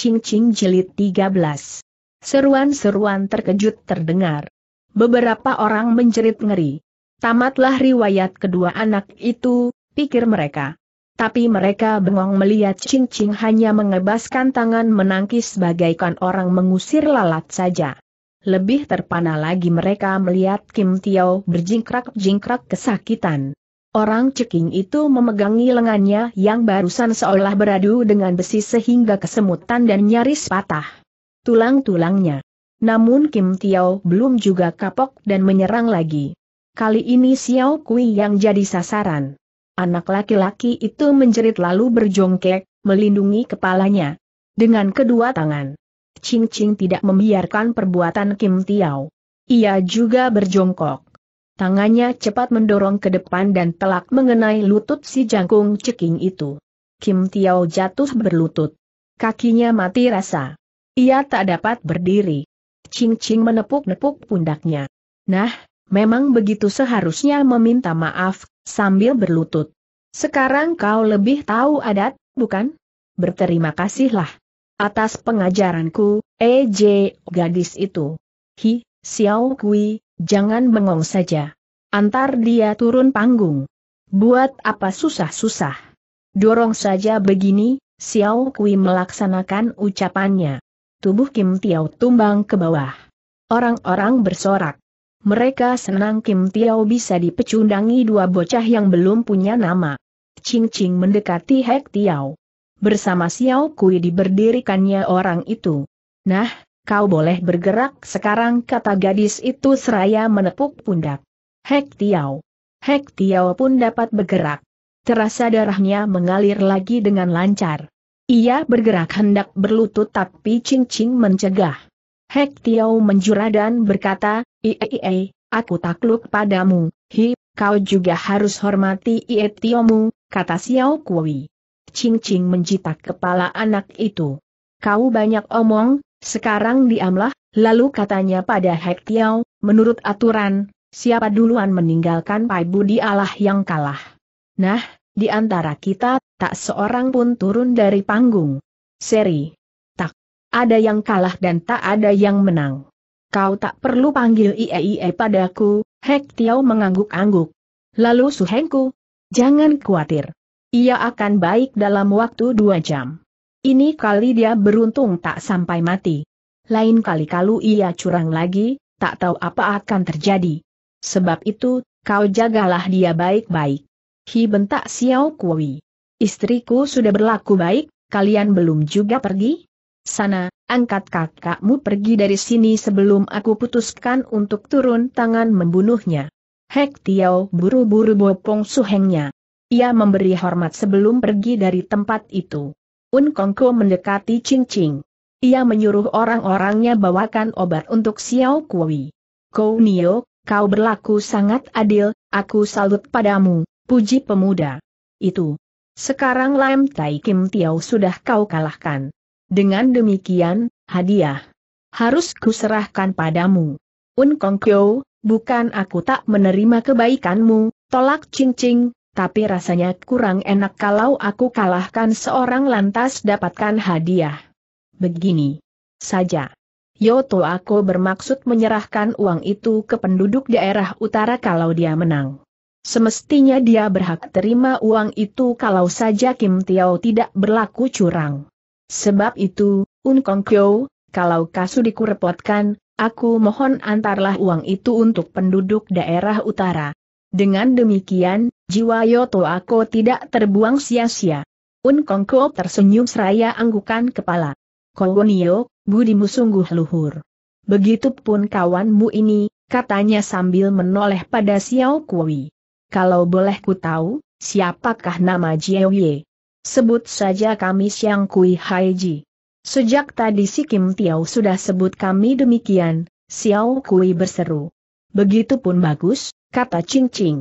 Cing Cing Jilid 13. Seruan-seruan terkejut terdengar. Beberapa orang menjerit ngeri. Tamatlah riwayat kedua anak itu, pikir mereka. Tapi mereka bengong melihat Cing Cing hanya mengebaskan tangan menangkis bagaikan orang mengusir lalat saja. Lebih terpana lagi mereka melihat Kim Tiao berjingkrak-jingkrak kesakitan. Orang ceking itu memegangi lengannya yang barusan seolah beradu dengan besi sehingga kesemutan dan nyaris patah. Tulang-tulangnya. Namun Kim Tiao belum juga kapok dan menyerang lagi. Kali ini Xiao Kui yang jadi sasaran. Anak laki-laki itu menjerit lalu berjongkek, melindungi kepalanya. Dengan kedua tangan. Ching Ching tidak membiarkan perbuatan Kim Tiao. Ia juga berjongkok. Tangannya cepat mendorong ke depan dan telak mengenai lutut si jangkung ceking itu. Kim Tiao jatuh berlutut. Kakinya mati rasa. Ia tak dapat berdiri. Ching Ching menepuk-nepuk pundaknya. Nah, memang begitu seharusnya meminta maaf, sambil berlutut. Sekarang kau lebih tahu adat, bukan? Berterima kasihlah. Atas pengajaranku, EJ, gadis itu. Hi, Xiao Kui, Jangan bengong saja. Antar dia turun panggung. Buat apa susah-susah? Dorong saja begini, Xiao Kui melaksanakan ucapannya. Tubuh Kim Tiao tumbang ke bawah. Orang-orang bersorak. Mereka senang Kim Tiao bisa dipecundangi dua bocah yang belum punya nama. Ching Ching mendekati Hek Tiao. Bersama Xiao Kui diberdirikannya orang itu. Nah, kau boleh bergerak sekarang kata gadis itu seraya menepuk pundak. Hek Tiao. Hek Tiao pun dapat bergerak. Terasa darahnya mengalir lagi dengan lancar. Ia bergerak hendak berlutut tapi Ching Ching mencegah. Hek Tiao menjura dan berkata, Iei, aku takluk padamu, hi, kau juga harus hormati Ie Tiomu, kata Xiao Kui. Ching Ching menjitak kepala anak itu. Kau banyak omong, sekarang diamlah, lalu katanya pada Hek Tiao, menurut aturan, siapa duluan meninggalkan Pai Budi Allah yang kalah. Nah, di antara kita, tak seorang pun turun dari panggung. Seri. Tak. Ada yang kalah dan tak ada yang menang. Kau tak perlu panggil IEIE padaku, Hek Tiao mengangguk-angguk. Lalu Suhengku. Jangan khawatir. Ia akan baik dalam waktu dua jam. Ini kali dia beruntung tak sampai mati. Lain kali kalau ia curang lagi, tak tahu apa akan terjadi. Sebab itu, kau jagalah dia baik-baik. Hi bentak Xiao Kui. Istriku sudah berlaku baik, kalian belum juga pergi? Sana, angkat kakakmu pergi dari sini sebelum aku putuskan untuk turun tangan membunuhnya. Hek Tiao buru-buru bopong suhengnya. Ia memberi hormat sebelum pergi dari tempat itu. Un Kongko mendekati Ching Ching. Ia menyuruh orang-orangnya bawakan obat untuk Xiao Kui. Kau Nio, kau berlaku sangat adil, aku salut padamu, puji pemuda. Itu. Sekarang Lam Tai Kim Tiao sudah kau kalahkan. Dengan demikian, hadiah. Harus kuserahkan padamu. Un Kongko, bukan aku tak menerima kebaikanmu, tolak Ching Ching, tapi rasanya kurang enak kalau aku kalahkan seorang lantas dapatkan hadiah. Begini saja. Yoto aku bermaksud menyerahkan uang itu ke penduduk daerah utara kalau dia menang. Semestinya dia berhak terima uang itu kalau saja Kim Tiao tidak berlaku curang. Sebab itu, Un Kong Kyo, kalau kasu dikurepotkan, aku mohon antarlah uang itu untuk penduduk daerah utara, dengan demikian, jiwa Yoto aku tidak terbuang sia-sia. Un Kongko tersenyum seraya anggukan kepala. Kowonio, budimu sungguh luhur. Begitupun kawanmu ini, katanya sambil menoleh pada Xiao Kui. Kalau boleh ku tahu, siapakah nama Jiao Ye? Sebut saja kami Xiang Kui Haiji. Sejak tadi si Kim Tiao sudah sebut kami demikian, Xiao Kui berseru. Begitupun bagus, kata Ching Ching.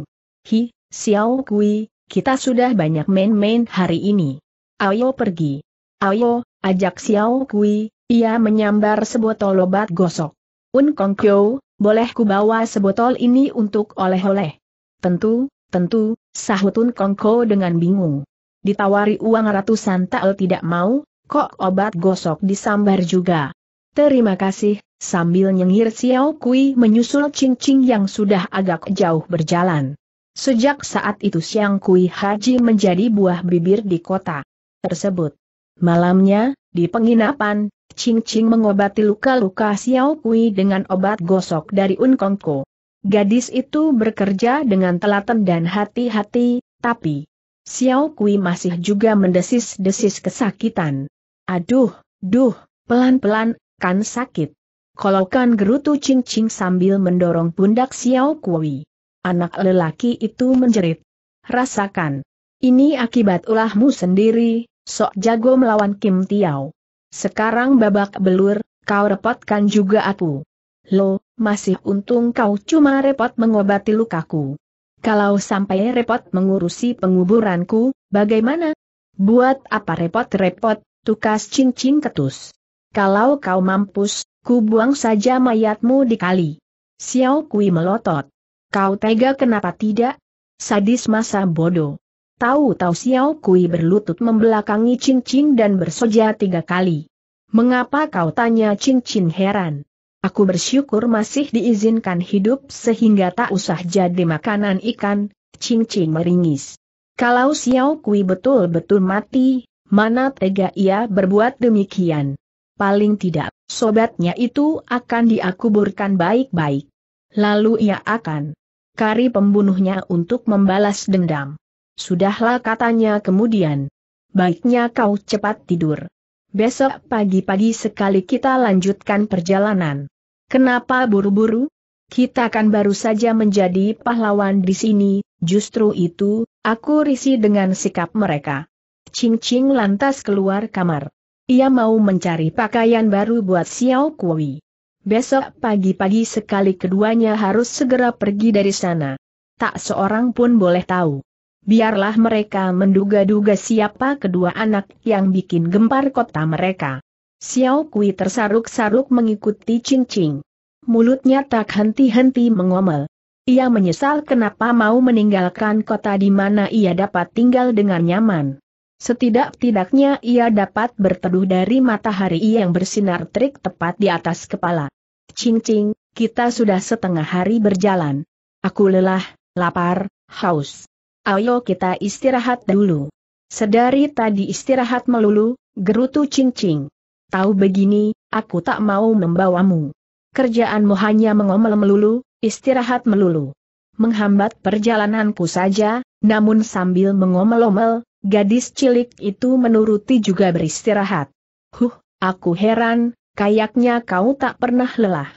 Hi, Xiao Gui, kita sudah banyak main-main hari ini. Ayo pergi. Ayo, ajak Xiao Gui. ia menyambar sebotol obat gosok. Un Kong Kyo, boleh ku bawa sebotol ini untuk oleh-oleh? Tentu, tentu, sahut Un Kong Kyo dengan bingung. Ditawari uang ratusan tael tidak mau, kok obat gosok disambar juga. Terima kasih, sambil nyengir Xiao Kui menyusul Ching Ching yang sudah agak jauh berjalan. Sejak saat itu Xiang Kui Haji menjadi buah bibir di kota tersebut. Malamnya, di penginapan, Ching Ching mengobati luka-luka Xiao Kui dengan obat gosok dari Unkongko. Gadis itu bekerja dengan telaten dan hati-hati, tapi Xiao Kui masih juga mendesis-desis kesakitan. Aduh, duh, pelan-pelan, kan sakit. Kalau kan gerutu cing sambil mendorong pundak Xiao Kui. Anak lelaki itu menjerit. Rasakan. Ini akibat ulahmu sendiri, sok jago melawan Kim Tiao. Sekarang babak belur, kau repotkan juga aku. Lo, masih untung kau cuma repot mengobati lukaku. Kalau sampai repot mengurusi penguburanku, bagaimana? Buat apa repot-repot, tukas cincin ketus. Kalau kau mampus, ku buang saja mayatmu di kali. Xiao Kui melotot. Kau tega kenapa tidak? Sadis masa bodoh. Tahu-tahu Xiao Kui berlutut membelakangi cincin dan bersoja tiga kali. Mengapa kau tanya cincin heran? Aku bersyukur masih diizinkan hidup sehingga tak usah jadi makanan ikan, cincin meringis. Kalau Xiao Kui betul-betul mati, mana tega ia berbuat demikian? paling tidak, sobatnya itu akan diakuburkan baik-baik. Lalu ia akan kari pembunuhnya untuk membalas dendam. Sudahlah katanya kemudian. Baiknya kau cepat tidur. Besok pagi-pagi sekali kita lanjutkan perjalanan. Kenapa buru-buru? Kita kan baru saja menjadi pahlawan di sini, justru itu, aku risih dengan sikap mereka. Cing-cing lantas keluar kamar. Ia mau mencari pakaian baru buat Xiao Kui. Besok pagi-pagi sekali keduanya harus segera pergi dari sana. Tak seorang pun boleh tahu. Biarlah mereka menduga-duga siapa kedua anak yang bikin gempar kota mereka. Xiao Kui tersaruk-saruk mengikuti Ching Ching. Mulutnya tak henti-henti mengomel. Ia menyesal kenapa mau meninggalkan kota di mana ia dapat tinggal dengan nyaman. Setidak-tidaknya ia dapat berteduh dari matahari yang bersinar terik tepat di atas kepala. Cing-cing, kita sudah setengah hari berjalan. Aku lelah, lapar, haus. Ayo kita istirahat dulu. Sedari tadi istirahat melulu, gerutu cing-cing. Tahu begini, aku tak mau membawamu. Kerjaanmu hanya mengomel melulu, istirahat melulu. Menghambat perjalananku saja, namun sambil mengomel-omel, Gadis cilik itu menuruti juga beristirahat. Huh, aku heran, kayaknya kau tak pernah lelah.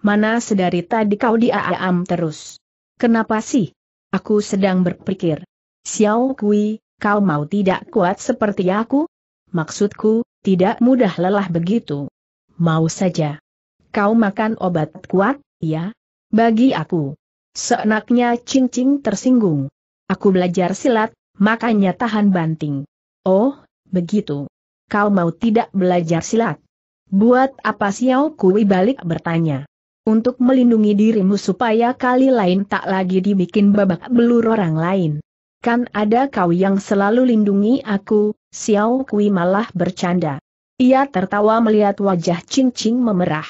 Mana sedari tadi kau diaam terus. Kenapa sih? Aku sedang berpikir. Xiao Kui, kau mau tidak kuat seperti aku? Maksudku, tidak mudah lelah begitu. Mau saja. Kau makan obat kuat, ya? Bagi aku. Seenaknya cincin tersinggung. Aku belajar silat, makanya tahan banting. Oh, begitu. Kau mau tidak belajar silat? Buat apa Xiao Kui balik bertanya? Untuk melindungi dirimu supaya kali lain tak lagi dibikin babak belur orang lain. Kan ada kau yang selalu lindungi aku, Xiao Kui malah bercanda. Ia tertawa melihat wajah Ching memerah.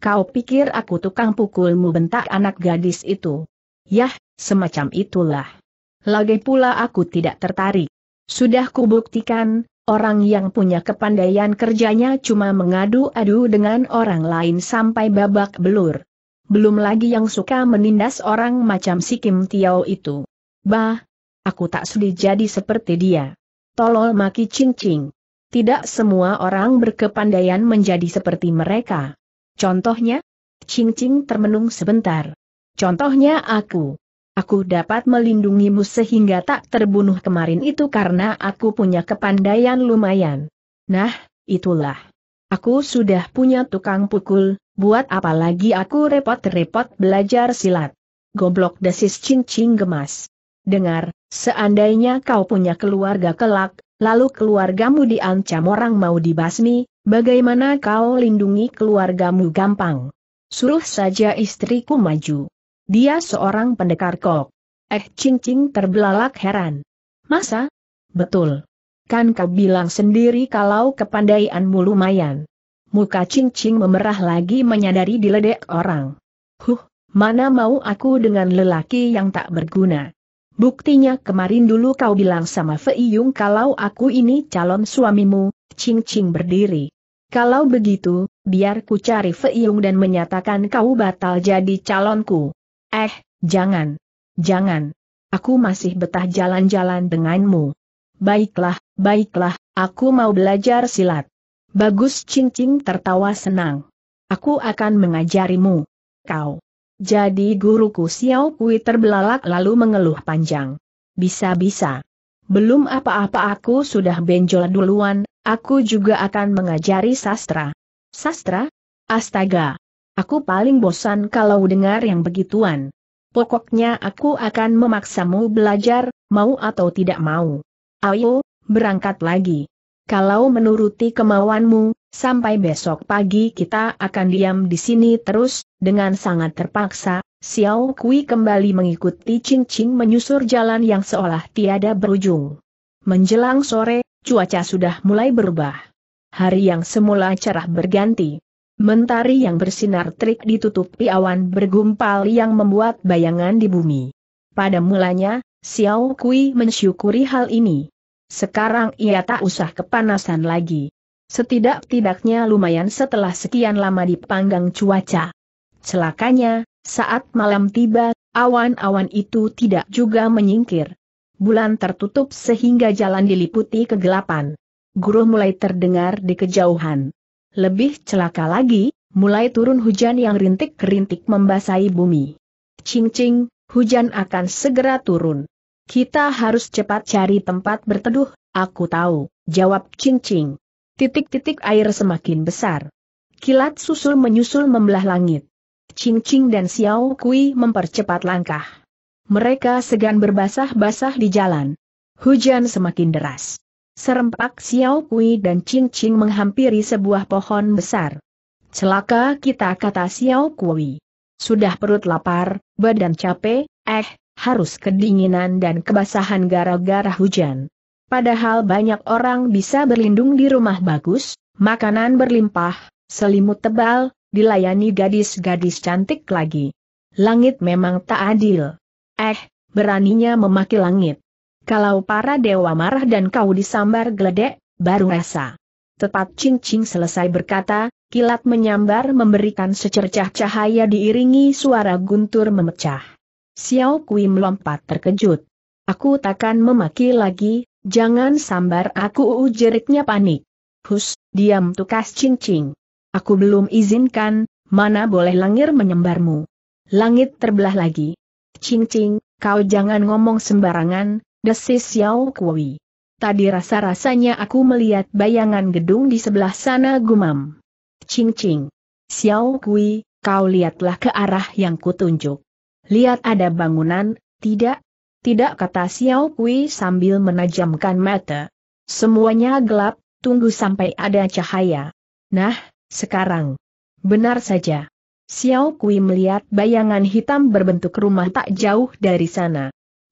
Kau pikir aku tukang pukulmu bentak anak gadis itu? Yah, semacam itulah. Lagi pula aku tidak tertarik. Sudah kubuktikan, orang yang punya kepandaian kerjanya cuma mengadu-adu dengan orang lain sampai babak belur. Belum lagi yang suka menindas orang macam si Kim Tiao itu. Bah, aku tak sudi jadi seperti dia. Tolol maki cincing. Tidak semua orang berkepandaian menjadi seperti mereka. Contohnya? Cincing termenung sebentar. Contohnya aku aku dapat melindungimu sehingga tak terbunuh kemarin itu karena aku punya kepandaian lumayan. Nah, itulah. Aku sudah punya tukang pukul, buat apa lagi aku repot-repot belajar silat. Goblok desis cincin gemas. Dengar, seandainya kau punya keluarga kelak, lalu keluargamu diancam orang mau dibasmi, bagaimana kau lindungi keluargamu gampang? Suruh saja istriku maju. Dia seorang pendekar kok. Eh Ching Ching terbelalak heran. Masa? Betul. Kan kau bilang sendiri kalau kepandaianmu lumayan. Muka Ching Ching memerah lagi menyadari diledek orang. Huh, mana mau aku dengan lelaki yang tak berguna. Buktinya kemarin dulu kau bilang sama Fei Yung kalau aku ini calon suamimu, Ching Ching berdiri. Kalau begitu, biar ku cari Fei Yung dan menyatakan kau batal jadi calonku. Eh, jangan. Jangan. Aku masih betah jalan-jalan denganmu. Baiklah, baiklah, aku mau belajar silat. Bagus cincin tertawa senang. Aku akan mengajarimu. Kau. Jadi guruku Xiao Kui terbelalak lalu mengeluh panjang. Bisa-bisa. Belum apa-apa aku sudah benjol duluan, aku juga akan mengajari sastra. Sastra? Astaga. Aku paling bosan kalau dengar yang begituan. Pokoknya aku akan memaksamu belajar, mau atau tidak mau. Ayo, berangkat lagi. Kalau menuruti kemauanmu, sampai besok pagi kita akan diam di sini terus, dengan sangat terpaksa, Xiao Kui kembali mengikuti Ching Ching menyusur jalan yang seolah tiada berujung. Menjelang sore, cuaca sudah mulai berubah. Hari yang semula cerah berganti Mentari yang bersinar terik ditutupi awan bergumpal yang membuat bayangan di bumi. Pada mulanya, Xiao Kui mensyukuri hal ini. Sekarang ia tak usah kepanasan lagi. Setidak-tidaknya lumayan setelah sekian lama dipanggang cuaca. Celakanya, saat malam tiba, awan-awan itu tidak juga menyingkir. Bulan tertutup sehingga jalan diliputi kegelapan. Guruh mulai terdengar di kejauhan. Lebih celaka lagi, mulai turun hujan yang rintik-rintik membasahi bumi. Cing-cing, hujan akan segera turun. Kita harus cepat cari tempat berteduh, aku tahu, jawab cing-cing. Titik-titik air semakin besar. Kilat susul menyusul membelah langit. Cing-cing dan Xiao Kui mempercepat langkah. Mereka segan berbasah-basah di jalan. Hujan semakin deras. Serempak Xiao Kui dan Ching Ching menghampiri sebuah pohon besar. Celaka kita kata Xiao Kui. Sudah perut lapar, badan capek, eh, harus kedinginan dan kebasahan gara-gara hujan. Padahal banyak orang bisa berlindung di rumah bagus, makanan berlimpah, selimut tebal, dilayani gadis-gadis cantik lagi. Langit memang tak adil. Eh, beraninya memaki langit. Kalau para dewa marah dan kau disambar geledek, baru rasa. Tepat Ching Ching selesai berkata, kilat menyambar memberikan secercah cahaya diiringi suara guntur memecah. Xiao Kui melompat terkejut. Aku takkan memaki lagi, jangan sambar aku ujeriknya panik. Hus, diam tukas Ching Ching. Aku belum izinkan, mana boleh langir menyembarmu. Langit terbelah lagi. Ching Ching, kau jangan ngomong sembarangan, desis Xiao Kui. Tadi rasa-rasanya aku melihat bayangan gedung di sebelah sana gumam. Cing Cing. Xiao Kui, kau lihatlah ke arah yang kutunjuk. Lihat ada bangunan, tidak? Tidak kata Xiao Kui sambil menajamkan mata. Semuanya gelap, tunggu sampai ada cahaya. Nah, sekarang. Benar saja. Xiao Kui melihat bayangan hitam berbentuk rumah tak jauh dari sana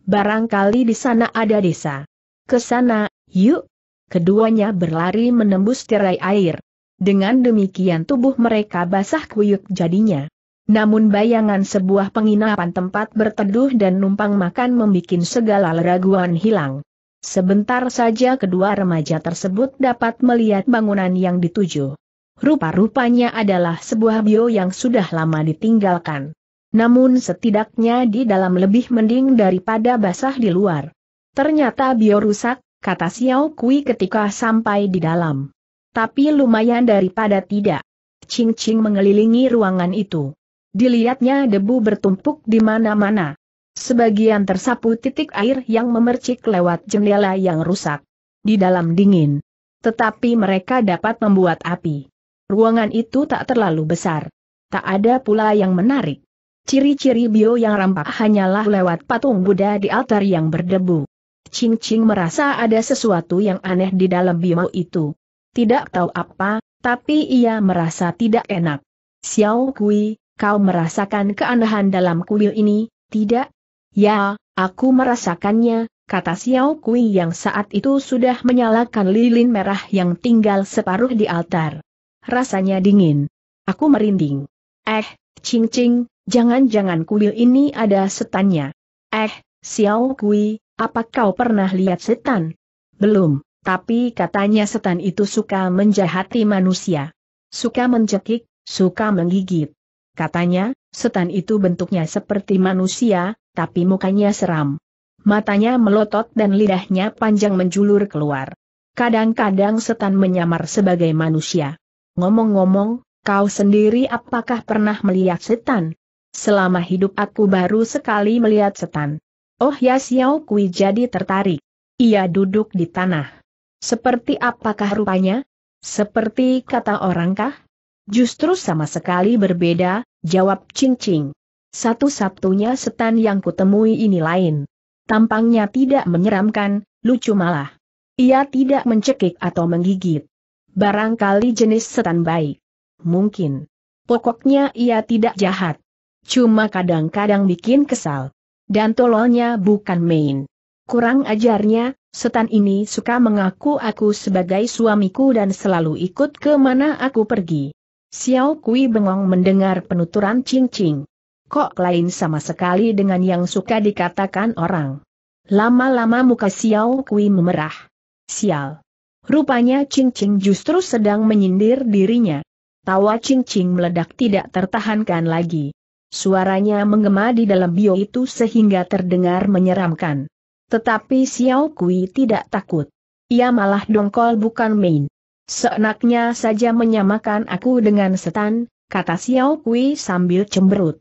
barangkali di sana ada desa. Ke sana, yuk. Keduanya berlari menembus tirai air. Dengan demikian tubuh mereka basah kuyuk jadinya. Namun bayangan sebuah penginapan tempat berteduh dan numpang makan membuat segala raguan hilang. Sebentar saja kedua remaja tersebut dapat melihat bangunan yang dituju. Rupa-rupanya adalah sebuah bio yang sudah lama ditinggalkan. Namun setidaknya di dalam lebih mending daripada basah di luar. Ternyata bio rusak, kata Xiao Kui ketika sampai di dalam. Tapi lumayan daripada tidak. Ching Ching mengelilingi ruangan itu. Dilihatnya debu bertumpuk di mana-mana. Sebagian tersapu titik air yang memercik lewat jendela yang rusak. Di dalam dingin. Tetapi mereka dapat membuat api. Ruangan itu tak terlalu besar. Tak ada pula yang menarik. Ciri-ciri bio yang rampak hanyalah lewat patung Buddha di altar yang berdebu. Ching Ching merasa ada sesuatu yang aneh di dalam bio itu. Tidak tahu apa, tapi ia merasa tidak enak. Xiao Kui, kau merasakan keanehan dalam kuil ini, tidak? Ya, aku merasakannya, kata Xiao Kui yang saat itu sudah menyalakan lilin merah yang tinggal separuh di altar. Rasanya dingin. Aku merinding. Eh, Ching Ching, Jangan-jangan kuil ini ada setannya. Eh, Xiao Kui, apa kau pernah lihat setan? Belum, tapi katanya setan itu suka menjahati manusia. Suka mencekik, suka menggigit. Katanya, setan itu bentuknya seperti manusia, tapi mukanya seram. Matanya melotot dan lidahnya panjang menjulur keluar. Kadang-kadang setan menyamar sebagai manusia. Ngomong-ngomong, kau sendiri apakah pernah melihat setan? selama hidup aku baru sekali melihat setan. Oh ya Xiao Kui jadi tertarik. Ia duduk di tanah. Seperti apakah rupanya? Seperti kata orangkah? Justru sama sekali berbeda, jawab Ching Ching. Satu-satunya setan yang kutemui ini lain. Tampangnya tidak menyeramkan, lucu malah. Ia tidak mencekik atau menggigit. Barangkali jenis setan baik. Mungkin. Pokoknya ia tidak jahat cuma kadang-kadang bikin kesal. Dan tololnya bukan main. Kurang ajarnya, setan ini suka mengaku aku sebagai suamiku dan selalu ikut ke mana aku pergi. Xiao Kui bengong mendengar penuturan Ching Ching. Kok lain sama sekali dengan yang suka dikatakan orang. Lama-lama muka Xiao Kui memerah. Sial. Rupanya Ching Ching justru sedang menyindir dirinya. Tawa Ching Ching meledak tidak tertahankan lagi. Suaranya menggema di dalam bio itu sehingga terdengar menyeramkan. Tetapi Xiao Kui tidak takut. Ia malah dongkol bukan main. Seenaknya saja menyamakan aku dengan setan, kata Xiao Kui sambil cemberut.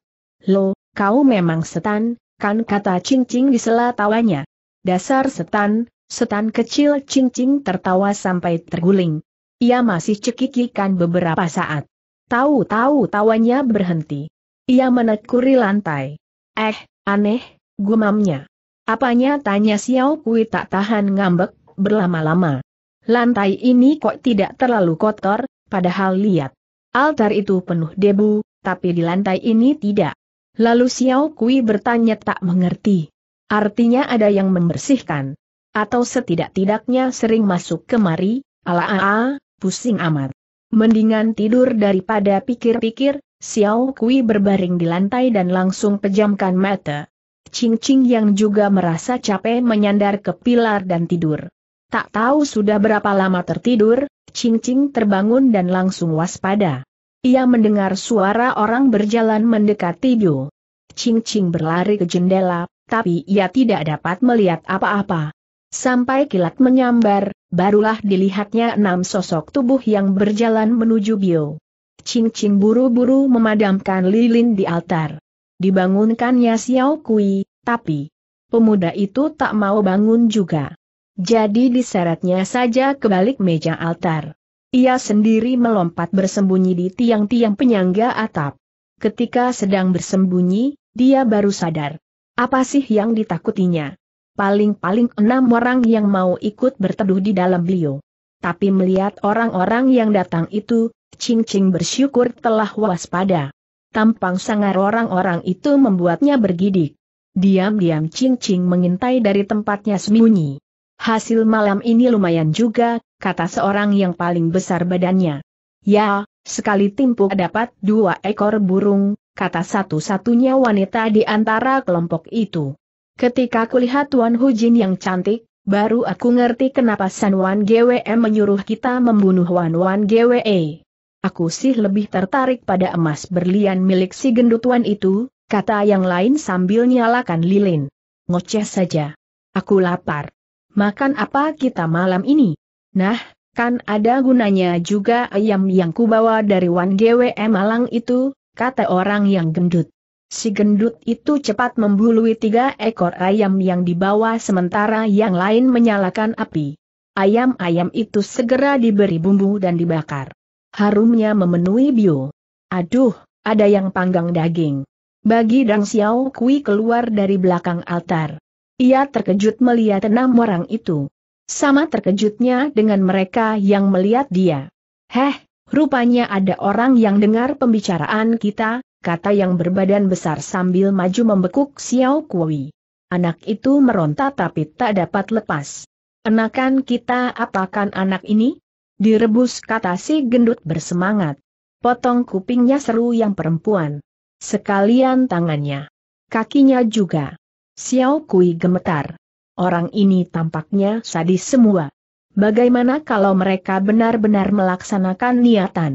Lo, kau memang setan, kan kata cincing di sela tawanya. Dasar setan, setan kecil cincing tertawa sampai terguling. Ia masih cekikikan beberapa saat. Tahu-tahu tawanya berhenti. Ia menekuri lantai. Eh, aneh, gumamnya. Apanya tanya Xiao Kui tak tahan ngambek, berlama-lama. Lantai ini kok tidak terlalu kotor, padahal lihat. Altar itu penuh debu, tapi di lantai ini tidak. Lalu Xiao Kui bertanya tak mengerti. Artinya ada yang membersihkan. Atau setidak-tidaknya sering masuk kemari, ala-ala, pusing amat. Mendingan tidur daripada pikir-pikir, Xiao Kui berbaring di lantai dan langsung pejamkan mata. Ching Ching yang juga merasa capek menyandar ke pilar dan tidur. Tak tahu sudah berapa lama tertidur, Ching Ching terbangun dan langsung waspada. Ia mendengar suara orang berjalan mendekati Yu. Ching Ching berlari ke jendela, tapi ia tidak dapat melihat apa-apa. Sampai kilat menyambar, barulah dilihatnya enam sosok tubuh yang berjalan menuju Bio. Ching buru-buru memadamkan lilin di altar. Dibangunkannya Xiao Kui, tapi pemuda itu tak mau bangun juga. Jadi diseretnya saja ke balik meja altar. Ia sendiri melompat bersembunyi di tiang-tiang penyangga atap. Ketika sedang bersembunyi, dia baru sadar. Apa sih yang ditakutinya? Paling-paling enam orang yang mau ikut berteduh di dalam beliau. Tapi melihat orang-orang yang datang itu, Ching Ching bersyukur telah waspada. Tampang sangar orang-orang itu membuatnya bergidik. Diam-diam Ching Ching mengintai dari tempatnya sembunyi. Hasil malam ini lumayan juga, kata seorang yang paling besar badannya. Ya, sekali timpuk dapat dua ekor burung, kata satu-satunya wanita di antara kelompok itu. Ketika kulihat Tuan Hujin yang cantik, baru aku ngerti kenapa San Wan GWM e menyuruh kita membunuh Wan Wan GWE. Aku sih lebih tertarik pada emas berlian milik si gendutuan itu, kata yang lain sambil nyalakan lilin. Ngoceh saja. Aku lapar. Makan apa kita malam ini? Nah, kan ada gunanya juga ayam yang kubawa dari Wan GWE Malang itu, kata orang yang gendut. Si gendut itu cepat membului tiga ekor ayam yang dibawa sementara yang lain menyalakan api. Ayam-ayam itu segera diberi bumbu dan dibakar. Harumnya memenuhi bio. Aduh, ada yang panggang daging. Bagi Dang Xiao Kui keluar dari belakang altar. Ia terkejut melihat enam orang itu. Sama terkejutnya dengan mereka yang melihat dia. Heh, rupanya ada orang yang dengar pembicaraan kita, kata yang berbadan besar sambil maju membekuk Xiao Kui. Anak itu meronta tapi tak dapat lepas. Enakan kita apakan anak ini? Direbus kata si gendut bersemangat. Potong kupingnya seru yang perempuan. Sekalian tangannya. Kakinya juga. Xiao Kui gemetar. Orang ini tampaknya sadis semua. Bagaimana kalau mereka benar-benar melaksanakan niatan?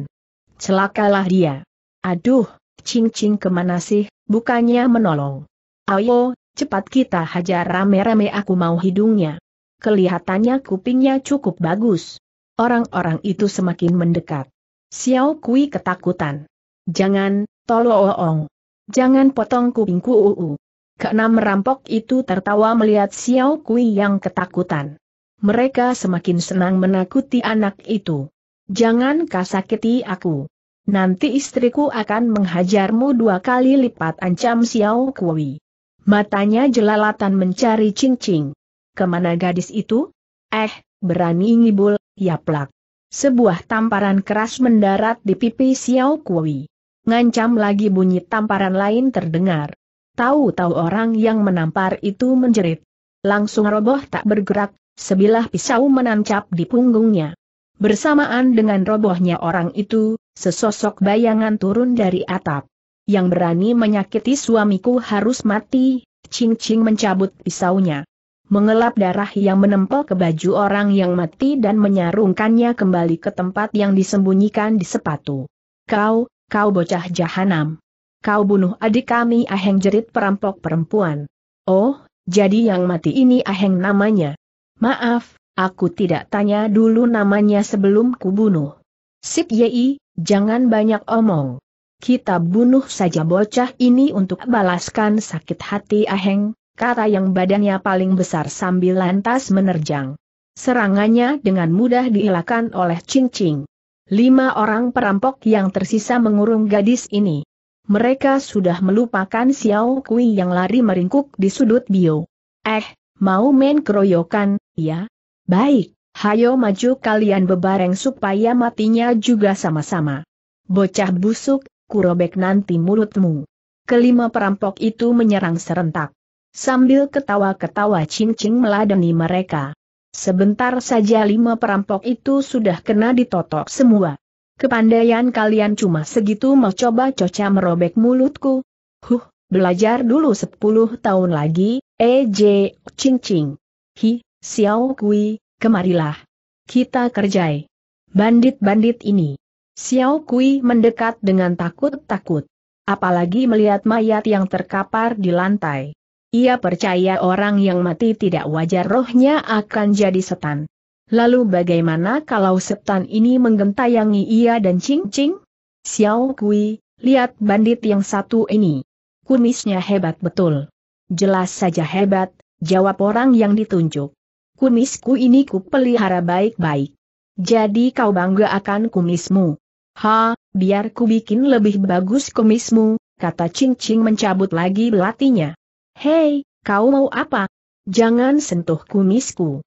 Celakalah dia. Aduh, cing-cing kemana sih, bukannya menolong. Ayo, cepat kita hajar rame-rame aku mau hidungnya. Kelihatannya kupingnya cukup bagus. Orang-orang itu semakin mendekat. Xiao Kui ketakutan. Jangan, tolong. Jangan potong kupingku uu. Keenam Rampok itu tertawa melihat Xiao Kui yang ketakutan. Mereka semakin senang menakuti anak itu. Jangan kau sakiti aku. Nanti istriku akan menghajarmu dua kali lipat ancam Xiao Kui. Matanya jelalatan mencari cincin. Kemana gadis itu? Eh, berani ngibul, Yaplak. Sebuah tamparan keras mendarat di pipi Xiao Kui. Ngancam lagi bunyi tamparan lain terdengar. Tahu-tahu orang yang menampar itu menjerit. Langsung roboh tak bergerak, sebilah pisau menancap di punggungnya. Bersamaan dengan robohnya orang itu, sesosok bayangan turun dari atap. Yang berani menyakiti suamiku harus mati, Ching Ching mencabut pisaunya mengelap darah yang menempel ke baju orang yang mati dan menyarungkannya kembali ke tempat yang disembunyikan di sepatu. Kau, kau bocah jahanam. Kau bunuh adik kami aheng jerit perampok perempuan. Oh, jadi yang mati ini aheng namanya. Maaf, aku tidak tanya dulu namanya sebelum kubunuh. Sip Yei, jangan banyak omong. Kita bunuh saja bocah ini untuk balaskan sakit hati aheng, kata yang badannya paling besar sambil lantas menerjang. Serangannya dengan mudah dielakkan oleh Ching Ching. Lima orang perampok yang tersisa mengurung gadis ini. Mereka sudah melupakan Xiao Kui yang lari meringkuk di sudut bio. Eh, mau main keroyokan, ya? Baik, hayo maju kalian bebareng supaya matinya juga sama-sama. Bocah busuk, kurobek nanti mulutmu. Kelima perampok itu menyerang serentak. Sambil ketawa-ketawa cincing meladeni mereka. Sebentar saja lima perampok itu sudah kena ditotok semua. Kepandaian kalian cuma segitu mau coba coca merobek mulutku. Huh, belajar dulu sepuluh tahun lagi, EJ, eh, cincing. Hi, Xiao Kui, kemarilah. Kita kerjai. Bandit-bandit ini. Xiao Kui mendekat dengan takut-takut. Apalagi melihat mayat yang terkapar di lantai. Ia percaya orang yang mati tidak wajar rohnya akan jadi setan. Lalu bagaimana kalau setan ini menggentayangi ia dan Ching Ching? Xiao Kui, lihat bandit yang satu ini. Kumisnya hebat betul. Jelas saja hebat, jawab orang yang ditunjuk. Kumisku ini kupelihara baik-baik. Jadi kau bangga akan kumismu. Ha, biar ku bikin lebih bagus kumismu, kata Ching Ching mencabut lagi belatinya. Hei, kau mau apa? Jangan sentuh kumisku.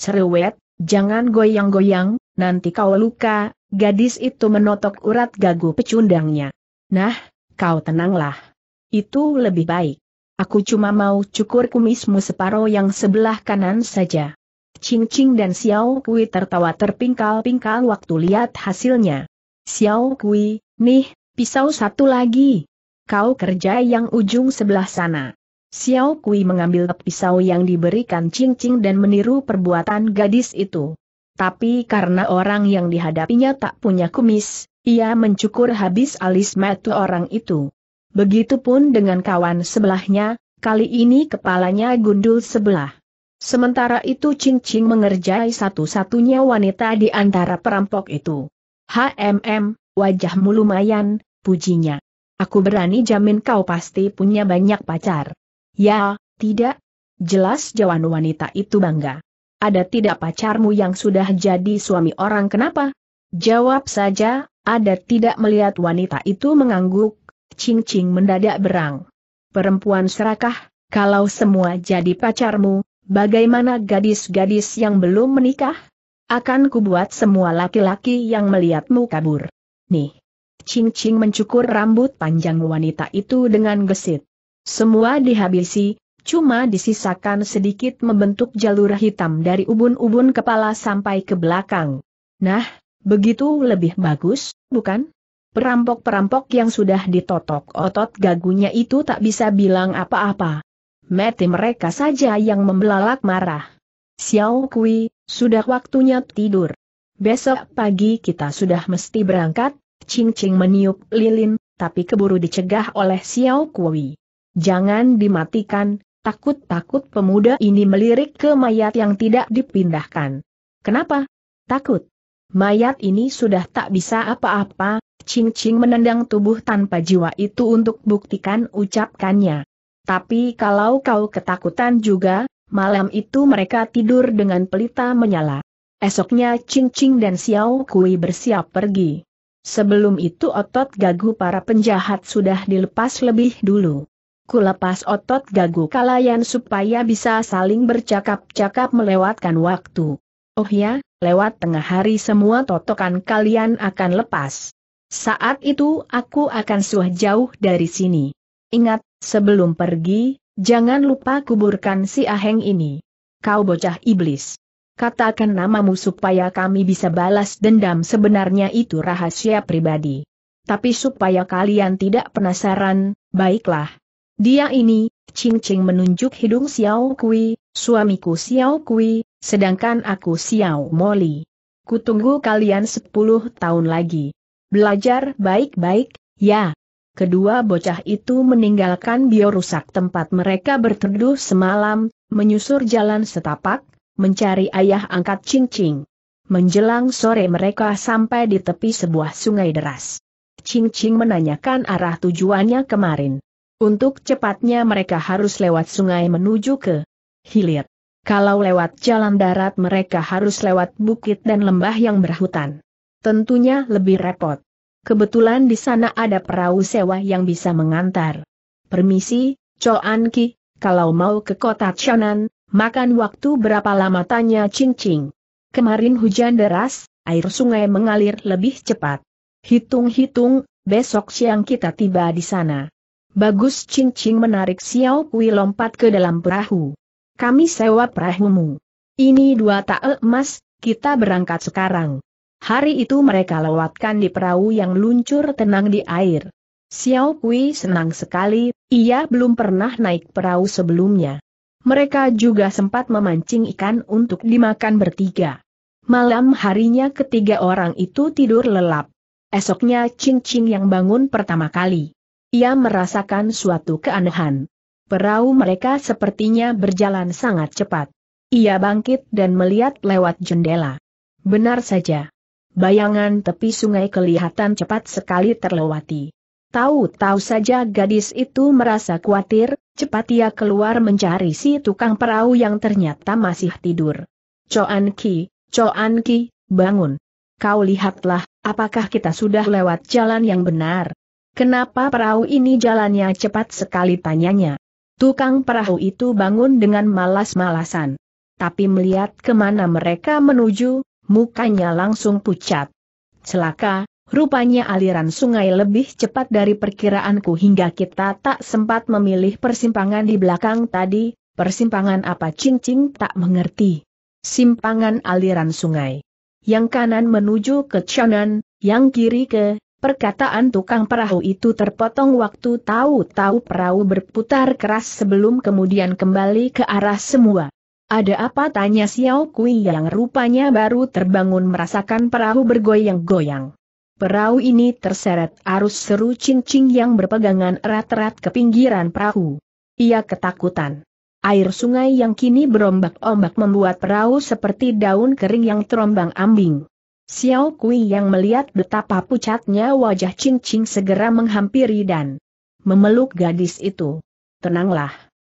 Cerewet, jangan goyang-goyang, nanti kau luka, gadis itu menotok urat gagu pecundangnya. Nah, kau tenanglah. Itu lebih baik. Aku cuma mau cukur kumismu separuh yang sebelah kanan saja. Ching Ching dan Xiao Kui tertawa terpingkal-pingkal waktu lihat hasilnya. Xiao Kui, nih, pisau satu lagi. Kau kerja yang ujung sebelah sana. Xiao Kui mengambil pisau yang diberikan Cincing dan meniru perbuatan gadis itu. Tapi karena orang yang dihadapinya tak punya kumis, ia mencukur habis alis mata orang itu. Begitupun dengan kawan sebelahnya, kali ini kepalanya gundul sebelah. Sementara itu Ching Ching mengerjai satu-satunya wanita di antara perampok itu. HMM, wajahmu lumayan, pujinya. Aku berani jamin kau pasti punya banyak pacar. Ya, tidak. Jelas jawan wanita itu bangga. Ada tidak pacarmu yang sudah jadi suami orang kenapa? Jawab saja, ada tidak melihat wanita itu mengangguk, cing-cing mendadak berang. Perempuan serakah, kalau semua jadi pacarmu, bagaimana gadis-gadis yang belum menikah? Akan kubuat semua laki-laki yang melihatmu kabur. Nih. Cing-cing mencukur rambut panjang wanita itu dengan gesit. Semua dihabisi, cuma disisakan sedikit membentuk jalur hitam dari ubun-ubun kepala sampai ke belakang. Nah, begitu lebih bagus, bukan? Perampok-perampok yang sudah ditotok otot gagunya itu tak bisa bilang apa-apa. Mati mereka saja yang membelalak marah. Xiao Kui, sudah waktunya tidur. Besok pagi kita sudah mesti berangkat, Ching Ching meniup lilin, tapi keburu dicegah oleh Xiao Kui. Jangan dimatikan, takut-takut pemuda ini melirik ke mayat yang tidak dipindahkan. Kenapa? Takut. Mayat ini sudah tak bisa apa-apa, Ching Ching menendang tubuh tanpa jiwa itu untuk buktikan ucapkannya. Tapi kalau kau ketakutan juga, malam itu mereka tidur dengan pelita menyala. Esoknya Ching Ching dan Xiao Kui bersiap pergi. Sebelum itu otot gagu para penjahat sudah dilepas lebih dulu lepas otot gagu kalayan supaya bisa saling bercakap-cakap melewatkan waktu. Oh ya, lewat tengah hari semua totokan kalian akan lepas. Saat itu aku akan suah jauh dari sini. Ingat, sebelum pergi, jangan lupa kuburkan si aheng ini. Kau bocah iblis. Katakan namamu supaya kami bisa balas dendam sebenarnya itu rahasia pribadi. Tapi supaya kalian tidak penasaran, baiklah, dia ini, Ching Ching menunjuk hidung Xiao Kui, suamiku Xiao Kui, sedangkan aku Xiao Molly. Kutunggu kalian sepuluh tahun lagi. Belajar baik-baik, ya. Kedua bocah itu meninggalkan biorusak tempat mereka berteduh semalam, menyusur jalan setapak, mencari ayah angkat Ching Ching. Menjelang sore mereka sampai di tepi sebuah sungai deras. Ching Ching menanyakan arah tujuannya kemarin. Untuk cepatnya mereka harus lewat sungai menuju ke hilir. Kalau lewat jalan darat mereka harus lewat bukit dan lembah yang berhutan. Tentunya lebih repot. Kebetulan di sana ada perahu sewa yang bisa mengantar. Permisi, Choan Ki, kalau mau ke kota Chonan, makan waktu berapa lama tanya Ching Ching. Kemarin hujan deras, air sungai mengalir lebih cepat. Hitung-hitung, besok siang kita tiba di sana. Bagus cincin menarik Xiao Kui lompat ke dalam perahu. Kami sewa perahumu. Ini dua tael emas, kita berangkat sekarang. Hari itu mereka lewatkan di perahu yang luncur tenang di air. Xiao Kui senang sekali, ia belum pernah naik perahu sebelumnya. Mereka juga sempat memancing ikan untuk dimakan bertiga. Malam harinya ketiga orang itu tidur lelap. Esoknya cincin yang bangun pertama kali ia merasakan suatu keanehan. Perahu mereka sepertinya berjalan sangat cepat. Ia bangkit dan melihat lewat jendela. Benar saja. Bayangan tepi sungai kelihatan cepat sekali terlewati. Tahu-tahu saja gadis itu merasa khawatir, cepat ia keluar mencari si tukang perahu yang ternyata masih tidur. Coan Ki, Coan Ki, bangun. Kau lihatlah, apakah kita sudah lewat jalan yang benar? Kenapa perahu ini jalannya cepat sekali tanyanya. Tukang perahu itu bangun dengan malas-malasan. Tapi melihat kemana mereka menuju, mukanya langsung pucat. Celaka, rupanya aliran sungai lebih cepat dari perkiraanku hingga kita tak sempat memilih persimpangan di belakang tadi, persimpangan apa cincing tak mengerti. Simpangan aliran sungai. Yang kanan menuju ke Chonan, yang kiri ke Perkataan tukang perahu itu terpotong waktu tahu-tahu perahu berputar keras sebelum kemudian kembali ke arah semua. Ada apa tanya Xiao Kui yang rupanya baru terbangun merasakan perahu bergoyang-goyang. Perahu ini terseret arus seru cincing yang berpegangan erat-erat ke pinggiran perahu. Ia ketakutan. Air sungai yang kini berombak-ombak membuat perahu seperti daun kering yang terombang ambing. Xiao Kui yang melihat betapa pucatnya wajah Ching Ching segera menghampiri dan memeluk gadis itu. Tenanglah.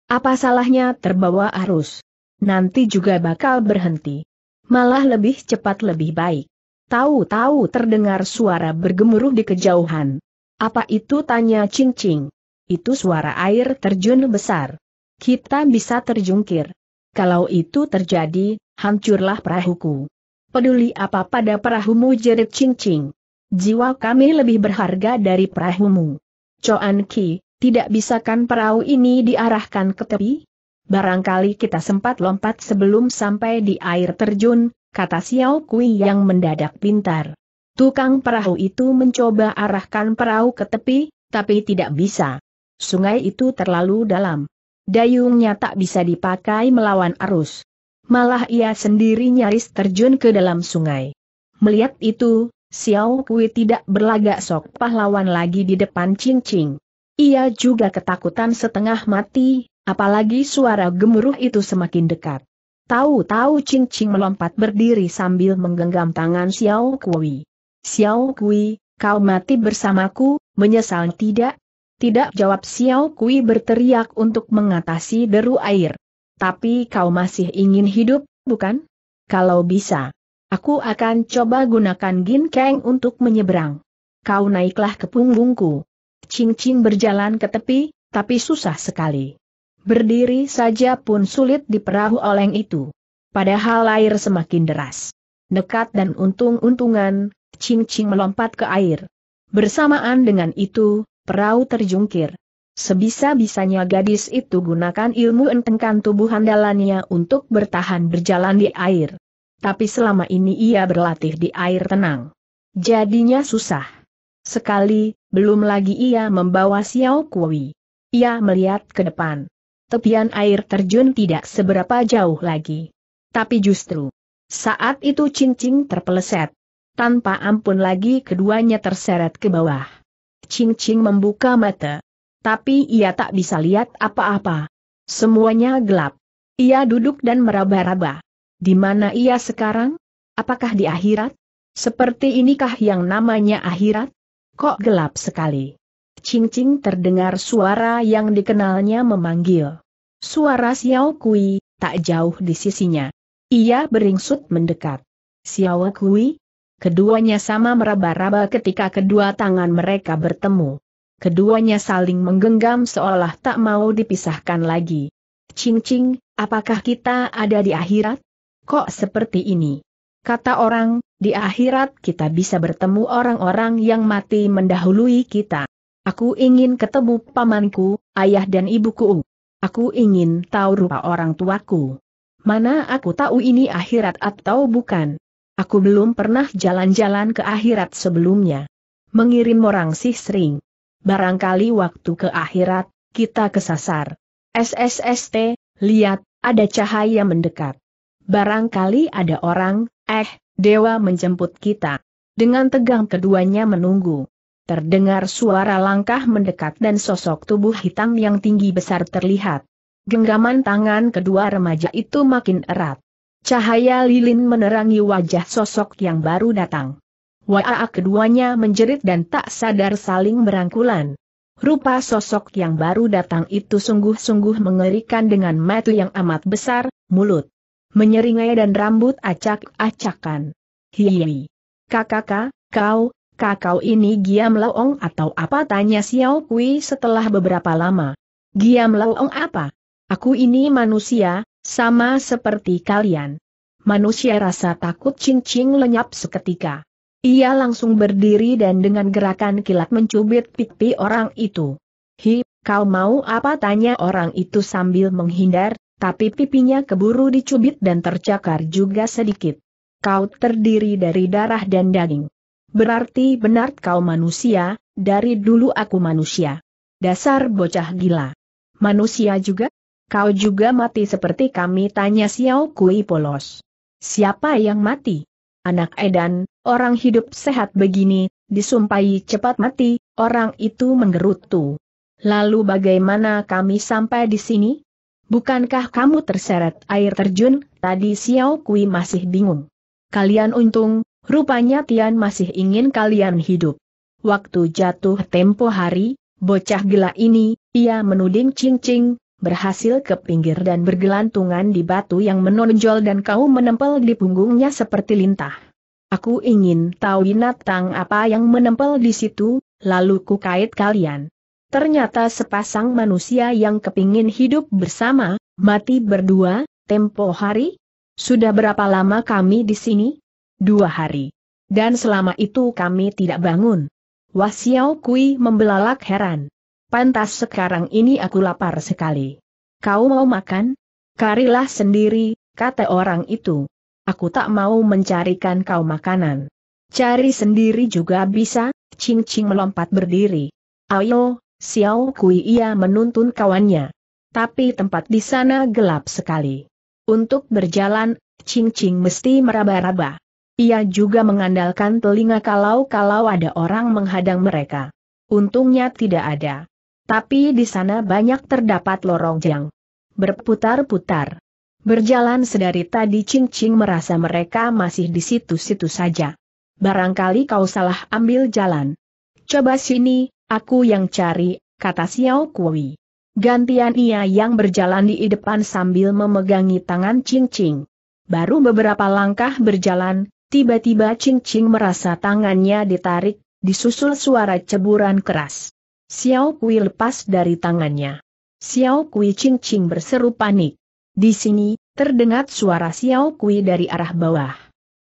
Apa salahnya terbawa arus? Nanti juga bakal berhenti. Malah lebih cepat lebih baik. Tahu-tahu terdengar suara bergemuruh di kejauhan. Apa itu tanya Ching Ching? Itu suara air terjun besar. Kita bisa terjungkir. Kalau itu terjadi, hancurlah perahuku peduli apa pada perahumu jerit cincing. Jiwa kami lebih berharga dari perahumu. Coan Ki, tidak bisakan perahu ini diarahkan ke tepi? Barangkali kita sempat lompat sebelum sampai di air terjun, kata Xiao Kui yang mendadak pintar. Tukang perahu itu mencoba arahkan perahu ke tepi, tapi tidak bisa. Sungai itu terlalu dalam. Dayungnya tak bisa dipakai melawan arus. Malah ia sendiri nyaris terjun ke dalam sungai. Melihat itu, Xiao Kui tidak berlagak sok pahlawan lagi di depan Ching Ching. Ia juga ketakutan setengah mati, apalagi suara gemuruh itu semakin dekat. Tahu-tahu Ching Ching melompat berdiri sambil menggenggam tangan Xiao Kui. Xiao Kui, kau mati bersamaku, menyesal tidak? Tidak jawab Xiao Kui berteriak untuk mengatasi deru air. Tapi kau masih ingin hidup, bukan? Kalau bisa, aku akan coba gunakan ginkeng untuk menyeberang. Kau naiklah ke punggungku. Cing-cing berjalan ke tepi, tapi susah sekali. Berdiri saja pun sulit di perahu oleng itu. Padahal air semakin deras. Dekat dan untung-untungan, Cing-cing melompat ke air. Bersamaan dengan itu, perahu terjungkir. Sebisa-bisanya gadis itu gunakan ilmu entengkan tubuh andalannya untuk bertahan berjalan di air. Tapi selama ini ia berlatih di air tenang. Jadinya susah. Sekali, belum lagi ia membawa Xiao Kui. Ia melihat ke depan. Tepian air terjun tidak seberapa jauh lagi. Tapi justru, saat itu cincing terpeleset. Tanpa ampun lagi keduanya terseret ke bawah. Cincing membuka mata tapi ia tak bisa lihat apa-apa. Semuanya gelap. Ia duduk dan meraba-raba. Di mana ia sekarang? Apakah di akhirat? Seperti inikah yang namanya akhirat? Kok gelap sekali? Cing-cing terdengar suara yang dikenalnya memanggil. Suara Xiao Kui, tak jauh di sisinya. Ia beringsut mendekat. Xiao Kui? Keduanya sama meraba-raba ketika kedua tangan mereka bertemu. Keduanya saling menggenggam seolah tak mau dipisahkan lagi. Cing Cing, apakah kita ada di akhirat? Kok seperti ini? Kata orang, di akhirat kita bisa bertemu orang-orang yang mati mendahului kita. Aku ingin ketemu pamanku, ayah dan ibuku. Aku ingin tahu rupa orang tuaku. Mana aku tahu ini akhirat atau bukan? Aku belum pernah jalan-jalan ke akhirat sebelumnya. Mengirim orang sih sering barangkali waktu ke akhirat, kita kesasar. SSST, lihat, ada cahaya mendekat. Barangkali ada orang, eh, dewa menjemput kita. Dengan tegang keduanya menunggu. Terdengar suara langkah mendekat dan sosok tubuh hitam yang tinggi besar terlihat. Genggaman tangan kedua remaja itu makin erat. Cahaya lilin menerangi wajah sosok yang baru datang. Waa keduanya menjerit dan tak sadar saling berangkulan. Rupa sosok yang baru datang itu sungguh-sungguh mengerikan dengan mata yang amat besar, mulut menyeringai dan rambut acak-acakan. Hihi. Kakak, kau, kakau ini Giam Laong atau apa tanya Xiao Kui setelah beberapa lama. Giam Laong apa? Aku ini manusia, sama seperti kalian. Manusia rasa takut cincing lenyap seketika. Ia langsung berdiri dan dengan gerakan kilat mencubit pipi orang itu. Hi, kau mau apa tanya orang itu sambil menghindar, tapi pipinya keburu dicubit dan tercakar juga sedikit. Kau terdiri dari darah dan daging. Berarti benar kau manusia, dari dulu aku manusia. Dasar bocah gila. Manusia juga? Kau juga mati seperti kami tanya Xiao Kui polos. Siapa yang mati? anak edan, orang hidup sehat begini, disumpai cepat mati, orang itu menggerutu. Lalu bagaimana kami sampai di sini? Bukankah kamu terseret air terjun, tadi Xiao Kui masih bingung. Kalian untung, rupanya Tian masih ingin kalian hidup. Waktu jatuh tempo hari, bocah gila ini, ia menuding Cing berhasil ke pinggir dan bergelantungan di batu yang menonjol dan kau menempel di punggungnya seperti lintah. Aku ingin tahu binatang apa yang menempel di situ, lalu ku kait kalian. Ternyata sepasang manusia yang kepingin hidup bersama, mati berdua, tempo hari? Sudah berapa lama kami di sini? Dua hari. Dan selama itu kami tidak bangun. Wasiao Kui membelalak heran pantas sekarang ini aku lapar sekali. Kau mau makan? Karilah sendiri, kata orang itu. Aku tak mau mencarikan kau makanan. Cari sendiri juga bisa, Ching Ching melompat berdiri. Ayo, Xiao Kui ia menuntun kawannya. Tapi tempat di sana gelap sekali. Untuk berjalan, Ching Ching mesti meraba-raba. Ia juga mengandalkan telinga kalau-kalau ada orang menghadang mereka. Untungnya tidak ada. Tapi di sana banyak terdapat lorong jang. Berputar-putar. Berjalan sedari tadi Ching Ching merasa mereka masih di situ-situ saja. Barangkali kau salah ambil jalan. Coba sini, aku yang cari, kata Xiao Kui. Gantian ia yang berjalan di depan sambil memegangi tangan Ching Ching. Baru beberapa langkah berjalan, tiba-tiba Ching Ching merasa tangannya ditarik, disusul suara ceburan keras. Xiao Kui lepas dari tangannya. Xiao Kui Ching Ching berseru panik. Di sini, terdengar suara Xiao Kui dari arah bawah.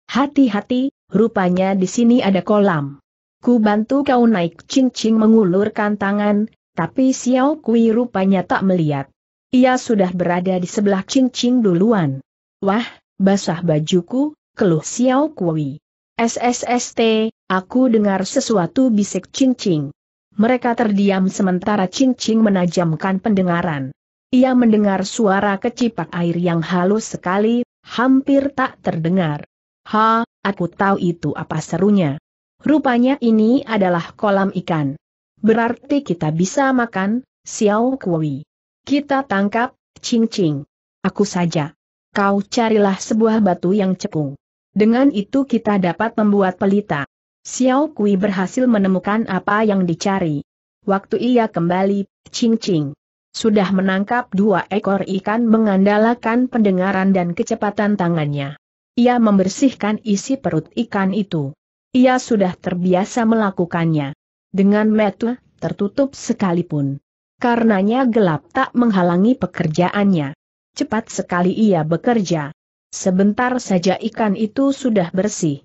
Hati-hati, rupanya di sini ada kolam. Ku bantu kau naik Ching Ching mengulurkan tangan, tapi Xiao Kui rupanya tak melihat. Ia sudah berada di sebelah Ching Ching duluan. Wah, basah bajuku, keluh Xiao Kui. SSST, aku dengar sesuatu bisik Ching Ching. Mereka terdiam sementara Cincing menajamkan pendengaran. Ia mendengar suara kecipak air yang halus sekali, hampir tak terdengar. Ha, aku tahu itu apa serunya. Rupanya ini adalah kolam ikan. Berarti kita bisa makan, Xiao Kui. Kita tangkap, Cincing. Aku saja. Kau carilah sebuah batu yang cekung. Dengan itu kita dapat membuat pelita. Xiao Kui berhasil menemukan apa yang dicari. Waktu ia kembali, Ching Ching sudah menangkap dua ekor ikan mengandalkan pendengaran dan kecepatan tangannya. Ia membersihkan isi perut ikan itu. Ia sudah terbiasa melakukannya. Dengan mata tertutup sekalipun. Karenanya gelap tak menghalangi pekerjaannya. Cepat sekali ia bekerja. Sebentar saja ikan itu sudah bersih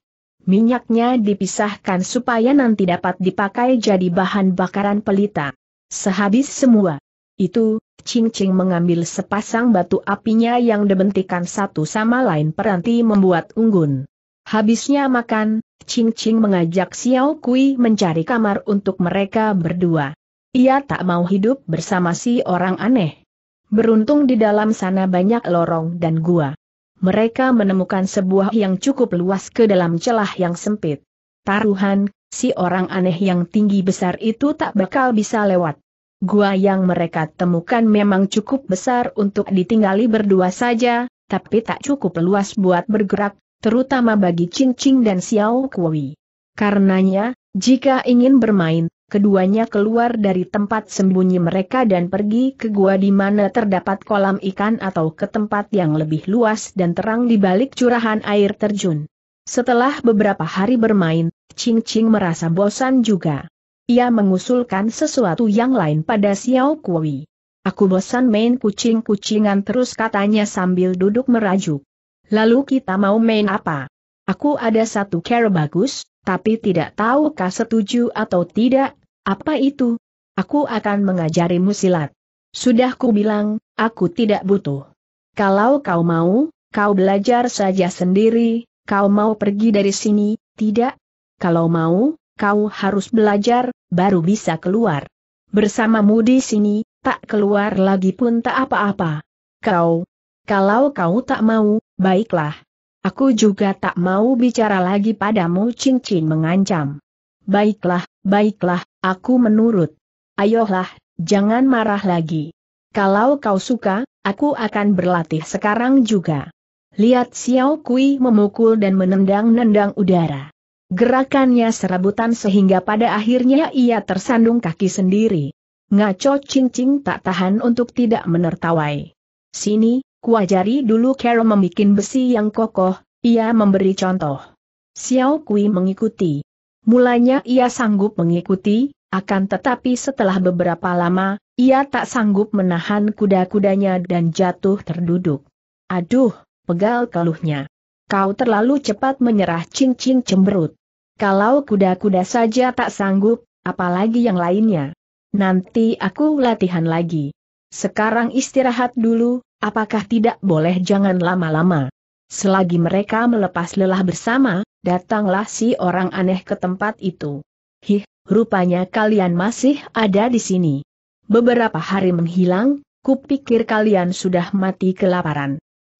minyaknya dipisahkan supaya nanti dapat dipakai jadi bahan bakaran pelita. Sehabis semua itu, Ching Ching mengambil sepasang batu apinya yang dibentikan satu sama lain peranti membuat unggun. Habisnya makan, Ching Ching mengajak Xiao Kui mencari kamar untuk mereka berdua. Ia tak mau hidup bersama si orang aneh. Beruntung di dalam sana banyak lorong dan gua mereka menemukan sebuah yang cukup luas ke dalam celah yang sempit. Taruhan, si orang aneh yang tinggi besar itu tak bakal bisa lewat. Gua yang mereka temukan memang cukup besar untuk ditinggali berdua saja, tapi tak cukup luas buat bergerak, terutama bagi Cincing dan Xiao Kui. Karenanya, jika ingin bermain, keduanya keluar dari tempat sembunyi mereka dan pergi ke gua di mana terdapat kolam ikan atau ke tempat yang lebih luas dan terang di balik curahan air terjun. Setelah beberapa hari bermain, Ching Ching merasa bosan juga. Ia mengusulkan sesuatu yang lain pada Xiao Kui. Aku bosan main kucing-kucingan terus katanya sambil duduk merajuk. Lalu kita mau main apa? Aku ada satu cara bagus, tapi tidak tahu kah setuju atau tidak, apa itu? Aku akan mengajarimu silat. Sudah ku bilang, aku tidak butuh. Kalau kau mau, kau belajar saja sendiri, kau mau pergi dari sini, tidak? Kalau mau, kau harus belajar, baru bisa keluar. Bersamamu di sini, tak keluar lagi pun tak apa-apa. Kau, kalau kau tak mau, baiklah. Aku juga tak mau bicara lagi padamu cincin mengancam. Baiklah, baiklah, Aku menurut. Ayolah, jangan marah lagi. Kalau kau suka, aku akan berlatih sekarang juga. Lihat Xiao Kui memukul dan menendang-nendang udara. Gerakannya serabutan sehingga pada akhirnya ia tersandung kaki sendiri. Ngaco cincing tak tahan untuk tidak menertawai. Sini, kuajari dulu Carol membuat besi yang kokoh, ia memberi contoh. Xiao Kui mengikuti. Mulanya ia sanggup mengikuti, akan tetapi setelah beberapa lama, ia tak sanggup menahan kuda-kudanya dan jatuh terduduk. Aduh, pegal keluhnya. Kau terlalu cepat menyerah cincin cemberut. Kalau kuda-kuda saja tak sanggup, apalagi yang lainnya. Nanti aku latihan lagi. Sekarang istirahat dulu, apakah tidak boleh jangan lama-lama. Selagi mereka melepas lelah bersama, datanglah si orang aneh ke tempat itu. Hih, rupanya kalian masih ada di sini. Beberapa hari menghilang, kupikir kalian sudah mati kelaparan.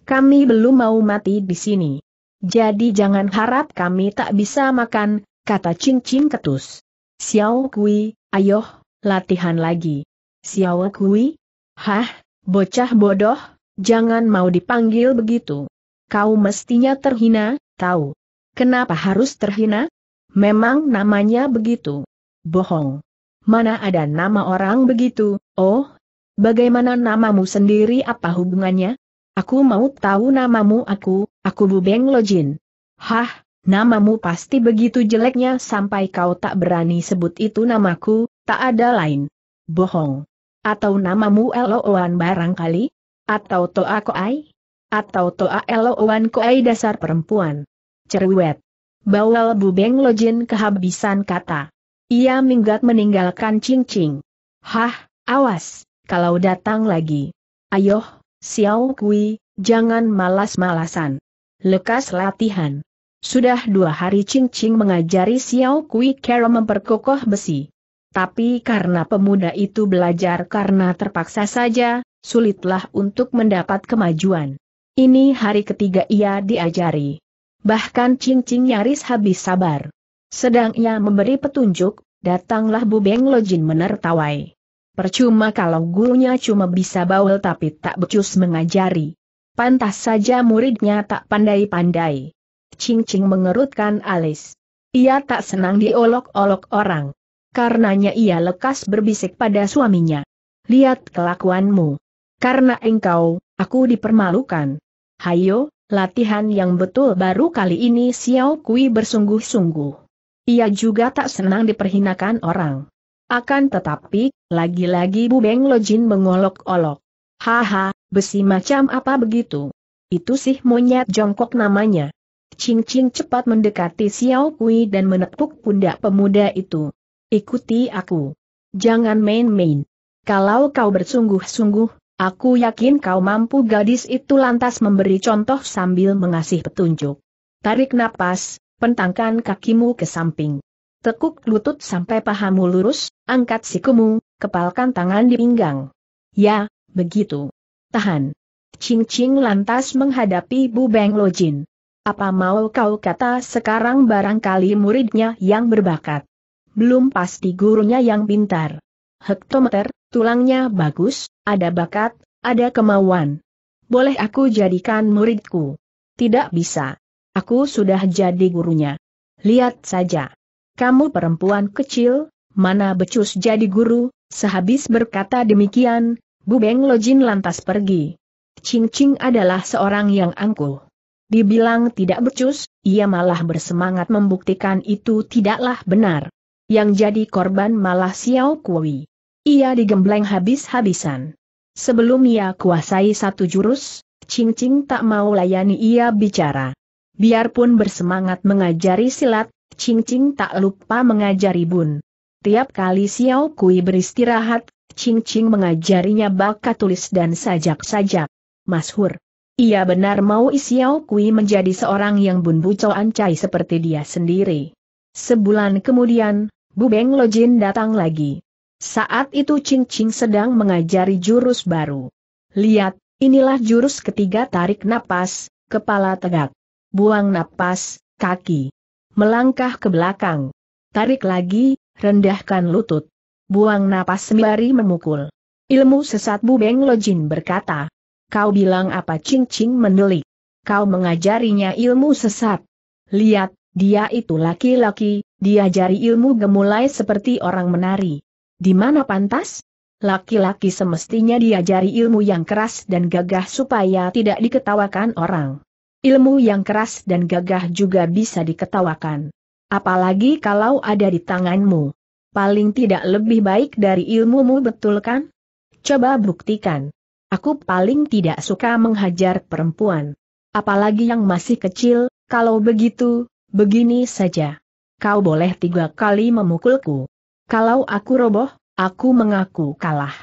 Kami belum mau mati di sini. Jadi jangan harap kami tak bisa makan, kata cincin ketus. Xiao Kui, ayoh, latihan lagi. Xiao Kui? Hah, bocah bodoh, jangan mau dipanggil begitu. Kau mestinya terhina, tahu. Kenapa harus terhina? Memang namanya begitu. Bohong. Mana ada nama orang begitu, oh? Bagaimana namamu sendiri apa hubungannya? Aku mau tahu namamu aku, aku Bu Beng Lojin. Hah, namamu pasti begitu jeleknya sampai kau tak berani sebut itu namaku, tak ada lain. Bohong. Atau namamu Eloan barangkali? Atau Toa Koai? Atau Toa Eloan Koai dasar perempuan? cerewet. Bawal Bubeng Lojin kehabisan kata. Ia minggat meninggalkan cincing. Hah, awas, kalau datang lagi. Ayoh, Xiao Kui, jangan malas-malasan. Lekas latihan. Sudah dua hari cincing mengajari Xiao Kui cara memperkokoh besi. Tapi karena pemuda itu belajar karena terpaksa saja, sulitlah untuk mendapat kemajuan. Ini hari ketiga ia diajari. Bahkan Ching Ching nyaris habis sabar. Sedang ia memberi petunjuk, datanglah Bu Beng Lojin menertawai. Percuma kalau gurunya cuma bisa bawel tapi tak becus mengajari. Pantas saja muridnya tak pandai-pandai. Ching mengerutkan alis. Ia tak senang diolok-olok orang. Karenanya ia lekas berbisik pada suaminya. Lihat kelakuanmu. Karena engkau, aku dipermalukan. Hayo, Latihan yang betul baru kali ini Xiao Kui bersungguh-sungguh. Ia juga tak senang diperhinakan orang. Akan tetapi, lagi-lagi Bu Beng Lojin mengolok-olok. Haha, besi macam apa begitu? Itu sih monyet jongkok namanya. Ching Ching cepat mendekati Xiao Kui dan menepuk pundak pemuda itu. Ikuti aku. Jangan main-main. Kalau kau bersungguh-sungguh, Aku yakin kau mampu gadis itu lantas memberi contoh sambil mengasih petunjuk. Tarik napas, pentangkan kakimu ke samping. Tekuk lutut sampai pahamu lurus, angkat sikumu, kepalkan tangan di pinggang. Ya, begitu. Tahan. Ching Ching lantas menghadapi Bu Beng Lojin. Apa mau kau kata sekarang barangkali muridnya yang berbakat? Belum pasti gurunya yang pintar. Hektometer, Tulangnya bagus, ada bakat, ada kemauan. Boleh aku jadikan muridku? Tidak bisa. Aku sudah jadi gurunya. Lihat saja. Kamu perempuan kecil, mana becus jadi guru, sehabis berkata demikian, Bu Beng Lojin lantas pergi. Ching Ching adalah seorang yang angkuh. Dibilang tidak becus, ia malah bersemangat membuktikan itu tidaklah benar. Yang jadi korban malah Xiao Kui. Ia digembleng habis-habisan. Sebelum ia kuasai satu jurus, Ching Ching tak mau layani ia bicara. Biarpun bersemangat mengajari silat, Ching Ching tak lupa mengajari bun. Tiap kali Xiao Kui beristirahat, Ching Ching mengajarinya bakat tulis dan sajak-sajak. Mashur. Ia benar mau Xiao Kui menjadi seorang yang bun bucoan ancai seperti dia sendiri. Sebulan kemudian, Bu Beng Lojin datang lagi. Saat itu Ching Ching sedang mengajari jurus baru. Lihat, inilah jurus ketiga tarik napas, kepala tegak. Buang napas, kaki. Melangkah ke belakang. Tarik lagi, rendahkan lutut. Buang napas sembari memukul. Ilmu sesat Bu Beng Lojin berkata. Kau bilang apa Ching Ching mendelik. Kau mengajarinya ilmu sesat. Lihat, dia itu laki-laki, diajari ilmu gemulai seperti orang menari. Di mana pantas? Laki-laki semestinya diajari ilmu yang keras dan gagah supaya tidak diketawakan orang. Ilmu yang keras dan gagah juga bisa diketawakan. Apalagi kalau ada di tanganmu. Paling tidak lebih baik dari ilmumu betul kan? Coba buktikan. Aku paling tidak suka menghajar perempuan. Apalagi yang masih kecil, kalau begitu, begini saja. Kau boleh tiga kali memukulku. Kalau aku roboh, aku mengaku kalah.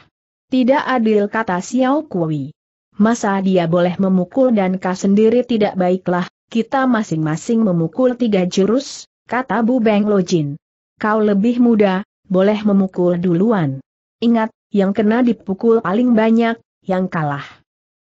Tidak adil kata Xiao Kui. Masa dia boleh memukul dan kau sendiri tidak baiklah, kita masing-masing memukul tiga jurus, kata Bu Beng Lojin. Kau lebih muda, boleh memukul duluan. Ingat, yang kena dipukul paling banyak, yang kalah.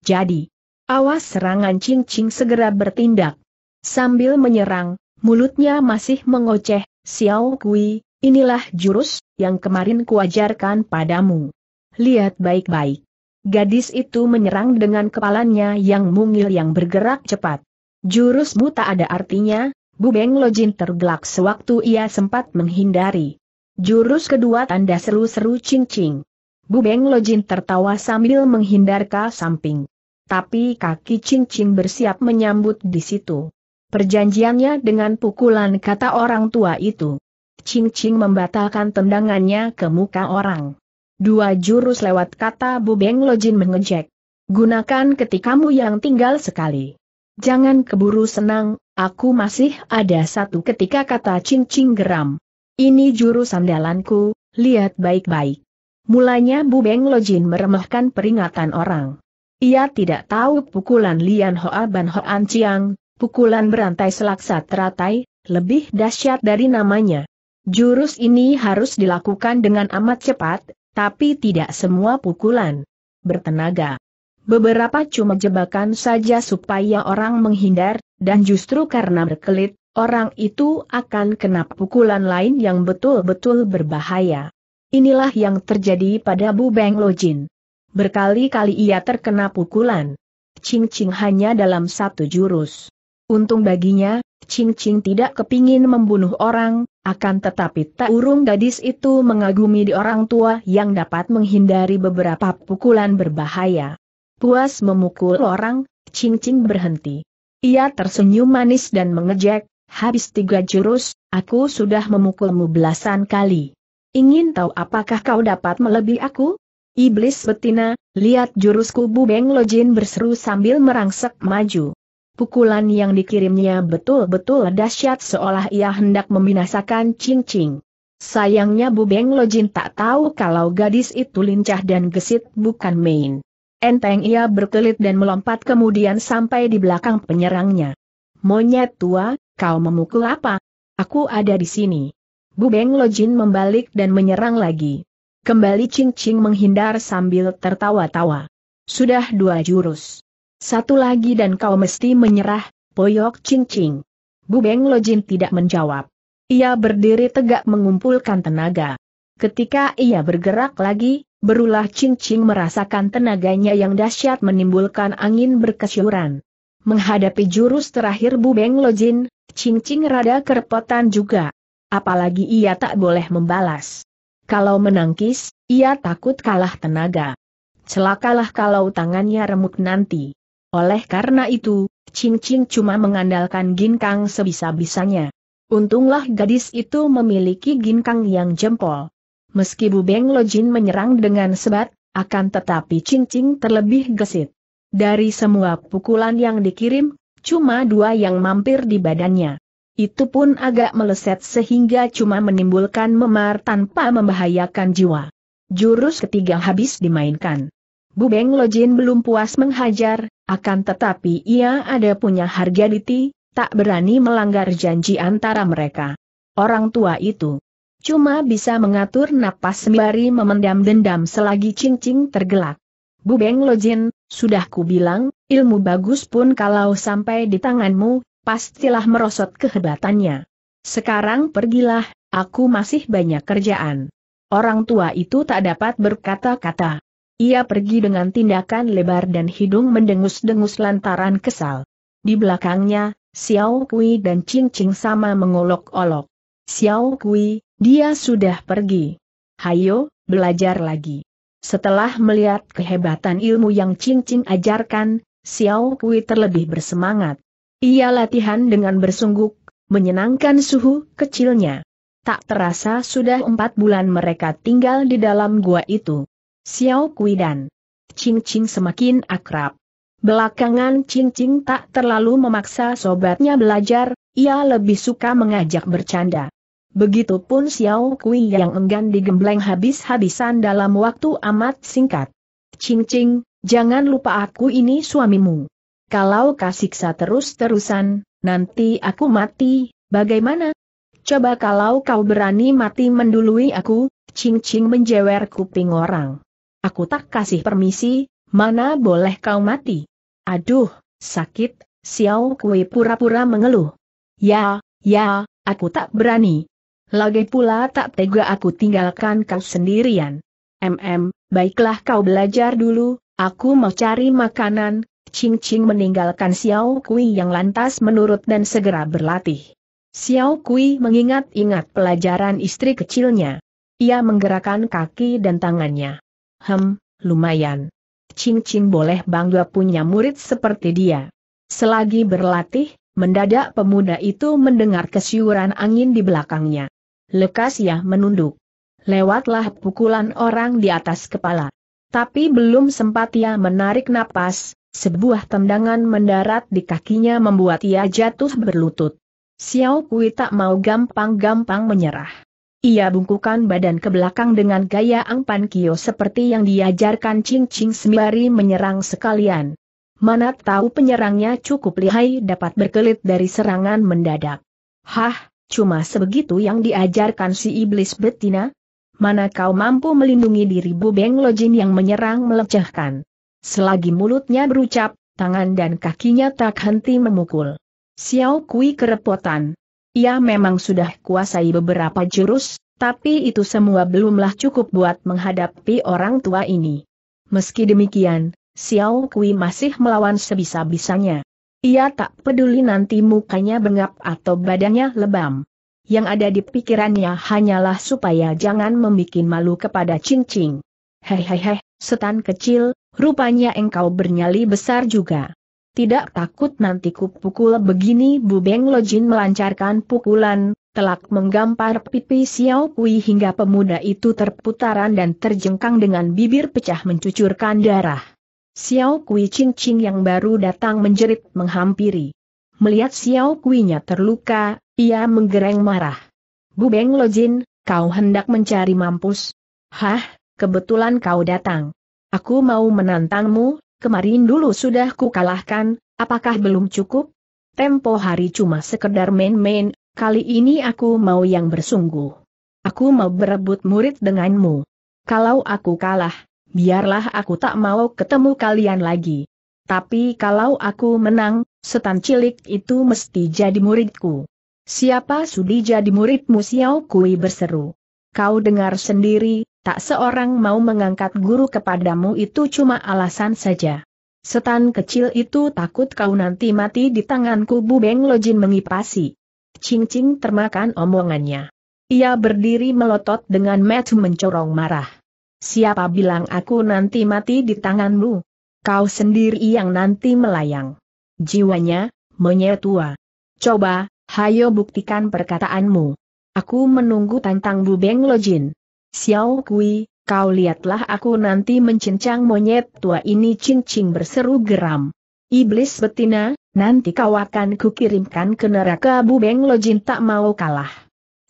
Jadi, awas serangan cincing segera bertindak. Sambil menyerang, mulutnya masih mengoceh, Xiao Kui, Inilah jurus yang kemarin kuajarkan padamu. Lihat baik-baik. Gadis itu menyerang dengan kepalanya yang mungil yang bergerak cepat. Jurus tak ada artinya, Bu Bubeng Lojin tergelak sewaktu ia sempat menghindari. Jurus kedua tanda seru-seru cincing. Bubeng Lojin tertawa sambil menghindar ke samping. Tapi kaki cincing bersiap menyambut di situ. Perjanjiannya dengan pukulan kata orang tua itu. Ching Ching membatalkan tendangannya ke muka orang. Dua jurus lewat kata Bu Beng Lojin mengejek. Gunakan ketikamu yang tinggal sekali. Jangan keburu senang, aku masih ada satu ketika kata Ching Ching geram. Ini jurus andalanku, lihat baik-baik. Mulanya Bu Beng Lojin meremehkan peringatan orang. Ia tidak tahu pukulan Lian Hoa Ban Hoan Chiang, pukulan berantai selaksa teratai, lebih dahsyat dari namanya. Jurus ini harus dilakukan dengan amat cepat, tapi tidak semua pukulan bertenaga. Beberapa cuma jebakan saja supaya orang menghindar, dan justru karena berkelit, orang itu akan kena pukulan lain yang betul-betul berbahaya. Inilah yang terjadi pada Bu Beng Lojin. Berkali-kali ia terkena pukulan. Cing Cing hanya dalam satu jurus. Untung baginya, Ching Ching tidak kepingin membunuh orang, akan tetapi tak urung gadis itu mengagumi di orang tua yang dapat menghindari beberapa pukulan berbahaya. Puas memukul orang, Ching Ching berhenti. Ia tersenyum manis dan mengejek, habis tiga jurus, aku sudah memukulmu belasan kali. Ingin tahu apakah kau dapat melebihi aku? Iblis betina, lihat jurusku Bu Beng Lojin berseru sambil merangsek maju. Pukulan yang dikirimnya betul-betul dahsyat seolah ia hendak membinasakan Ching Ching. Sayangnya Bu Beng Lojin tak tahu kalau gadis itu lincah dan gesit bukan main. Enteng ia berkelit dan melompat kemudian sampai di belakang penyerangnya. Monyet tua, kau memukul apa? Aku ada di sini. Bu Beng Lojin membalik dan menyerang lagi. Kembali Ching Ching menghindar sambil tertawa-tawa. Sudah dua jurus. Satu lagi dan kau mesti menyerah, Boyok Ching Bu Beng Lojin tidak menjawab. Ia berdiri tegak mengumpulkan tenaga. Ketika ia bergerak lagi, berulah Cincing merasakan tenaganya yang dahsyat menimbulkan angin berkesyuran. Menghadapi jurus terakhir Bu Beng Lojin, Ching Ching rada kerepotan juga. Apalagi ia tak boleh membalas. Kalau menangkis, ia takut kalah tenaga. Celakalah kalau tangannya remuk nanti. Oleh karena itu, Ching Ching cuma mengandalkan ginkang sebisa-bisanya. Untunglah gadis itu memiliki ginkang yang jempol. Meski Bu Beng Lojin menyerang dengan sebat, akan tetapi Ching Ching terlebih gesit. Dari semua pukulan yang dikirim, cuma dua yang mampir di badannya. Itu pun agak meleset sehingga cuma menimbulkan memar tanpa membahayakan jiwa. Jurus ketiga habis dimainkan. Bu Beng Lojin belum puas menghajar, akan tetapi ia ada punya harga diri, tak berani melanggar janji antara mereka. Orang tua itu cuma bisa mengatur napas sembari memendam dendam selagi cincin tergelak. Bu Beng Lojin, sudah ku bilang, ilmu bagus pun kalau sampai di tanganmu, pastilah merosot kehebatannya. Sekarang pergilah, aku masih banyak kerjaan. Orang tua itu tak dapat berkata-kata. Ia pergi dengan tindakan lebar dan hidung mendengus-dengus lantaran kesal. Di belakangnya, Xiao Kui dan Ching Ching sama mengolok-olok. Xiao Kui, dia sudah pergi. Hayo, belajar lagi. Setelah melihat kehebatan ilmu yang Ching Ching ajarkan, Xiao Kui terlebih bersemangat. Ia latihan dengan bersungguh, menyenangkan suhu kecilnya. Tak terasa sudah empat bulan mereka tinggal di dalam gua itu. Xiao Kui dan Ching Ching semakin akrab. Belakangan Ching Ching tak terlalu memaksa sobatnya belajar, ia lebih suka mengajak bercanda. Begitupun Xiao Kui yang enggan digembleng habis-habisan dalam waktu amat singkat. Ching Ching, jangan lupa aku ini suamimu. Kalau kasiksa terus-terusan, nanti aku mati, bagaimana? Coba kalau kau berani mati mendului aku, Ching Ching menjewer kuping orang. Aku tak kasih permisi, mana boleh kau mati. Aduh, sakit, Xiao Kui pura-pura mengeluh. Ya, ya, aku tak berani. Lagi pula tak tega aku tinggalkan kau sendirian. MM, baiklah kau belajar dulu, aku mau cari makanan, Ching Ching meninggalkan Xiao Kui yang lantas menurut dan segera berlatih. Xiao Kui mengingat-ingat pelajaran istri kecilnya. Ia menggerakkan kaki dan tangannya. Hem, lumayan. Ching Ching boleh bangga punya murid seperti dia. Selagi berlatih, mendadak pemuda itu mendengar kesiuran angin di belakangnya. Lekas ia ya menunduk. Lewatlah pukulan orang di atas kepala. Tapi belum sempat ia menarik napas, sebuah tendangan mendarat di kakinya membuat ia jatuh berlutut. Xiao Kui tak mau gampang-gampang menyerah. Ia bungkukan badan ke belakang dengan gaya angpan kio seperti yang diajarkan Ching Ching sembari menyerang sekalian. Mana tahu penyerangnya cukup lihai dapat berkelit dari serangan mendadak. Hah, cuma sebegitu yang diajarkan si iblis betina? Mana kau mampu melindungi diri Bu Beng Lojin yang menyerang melecehkan? Selagi mulutnya berucap, tangan dan kakinya tak henti memukul. Xiao Kui kerepotan, ia memang sudah kuasai beberapa jurus, tapi itu semua belumlah cukup buat menghadapi orang tua ini. Meski demikian, Xiao Kui masih melawan sebisa-bisanya. Ia tak peduli nanti mukanya bengap atau badannya lebam. Yang ada di pikirannya hanyalah supaya jangan membuat malu kepada cincing. Hehehe, setan kecil, rupanya engkau bernyali besar juga. Tidak takut nanti kupukul begini Bu Beng Lojin melancarkan pukulan, telak menggampar pipi Xiao Kui hingga pemuda itu terputaran dan terjengkang dengan bibir pecah mencucurkan darah. Xiao Kui Ching Ching yang baru datang menjerit menghampiri. Melihat Xiao Kui-nya terluka, ia menggereng marah. Bu Beng Lojin, kau hendak mencari mampus? Hah, kebetulan kau datang. Aku mau menantangmu, kemarin dulu sudah kukalahkan, apakah belum cukup? Tempo hari cuma sekedar main-main, kali ini aku mau yang bersungguh. Aku mau berebut murid denganmu. Kalau aku kalah, biarlah aku tak mau ketemu kalian lagi. Tapi kalau aku menang, setan cilik itu mesti jadi muridku. Siapa sudi jadi muridmu Xiao Kui berseru. Kau dengar sendiri, Tak seorang mau mengangkat guru kepadamu itu cuma alasan saja. Setan kecil itu takut kau nanti mati di tanganku Bu Beng Lojin mengipasi. Cing-cing termakan omongannya. Ia berdiri melotot dengan metu mencorong marah. Siapa bilang aku nanti mati di tanganmu? Kau sendiri yang nanti melayang. Jiwanya, monyet Coba, hayo buktikan perkataanmu. Aku menunggu tantang Bu Beng Lojin. Xiao Kui, kau lihatlah aku nanti mencincang monyet tua ini cincing berseru geram. Iblis betina, nanti kau akan kukirimkan ke neraka Bu Bubeng Lojin tak mau kalah.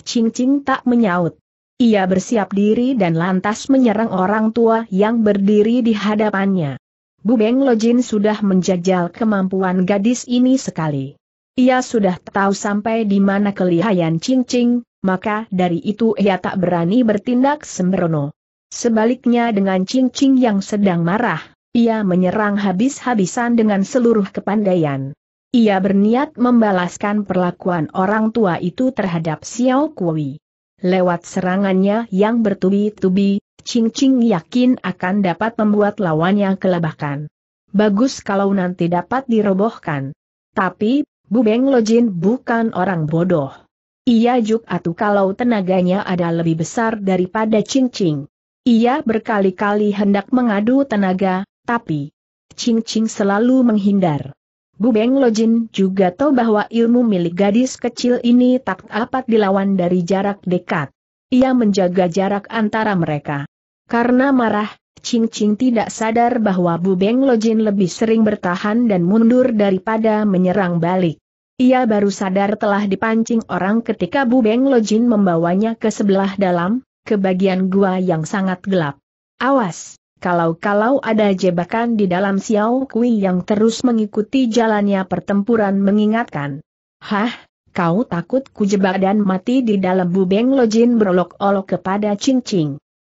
Cincing tak menyaut. Ia bersiap diri dan lantas menyerang orang tua yang berdiri di hadapannya. Bu Bubeng Lojin sudah menjajal kemampuan gadis ini sekali. Ia sudah tahu sampai di mana kelihayan cincing, maka dari itu ia tak berani bertindak sembrono. Sebaliknya dengan Ching Ching yang sedang marah, ia menyerang habis-habisan dengan seluruh kepandaian. Ia berniat membalaskan perlakuan orang tua itu terhadap Xiao Kui. Lewat serangannya yang bertubi-tubi, Ching Ching yakin akan dapat membuat lawannya kelabakan. Bagus kalau nanti dapat dirobohkan. Tapi, Bu Beng Lojin bukan orang bodoh. Ia juk atu kalau tenaganya ada lebih besar daripada cincing. Ia berkali-kali hendak mengadu tenaga, tapi cincing selalu menghindar. Bu Beng Lojin juga tahu bahwa ilmu milik gadis kecil ini tak dapat dilawan dari jarak dekat. Ia menjaga jarak antara mereka. Karena marah, Ching Ching tidak sadar bahwa Bu Beng Lojin lebih sering bertahan dan mundur daripada menyerang balik. Ia baru sadar telah dipancing orang ketika Bu Beng Lojin membawanya ke sebelah dalam, ke bagian gua yang sangat gelap. Awas, kalau-kalau ada jebakan di dalam Xiao Kui yang terus mengikuti jalannya pertempuran mengingatkan. Hah, kau takut ku jebak dan mati di dalam Bu Beng Lojin berolok-olok kepada Cing Cing.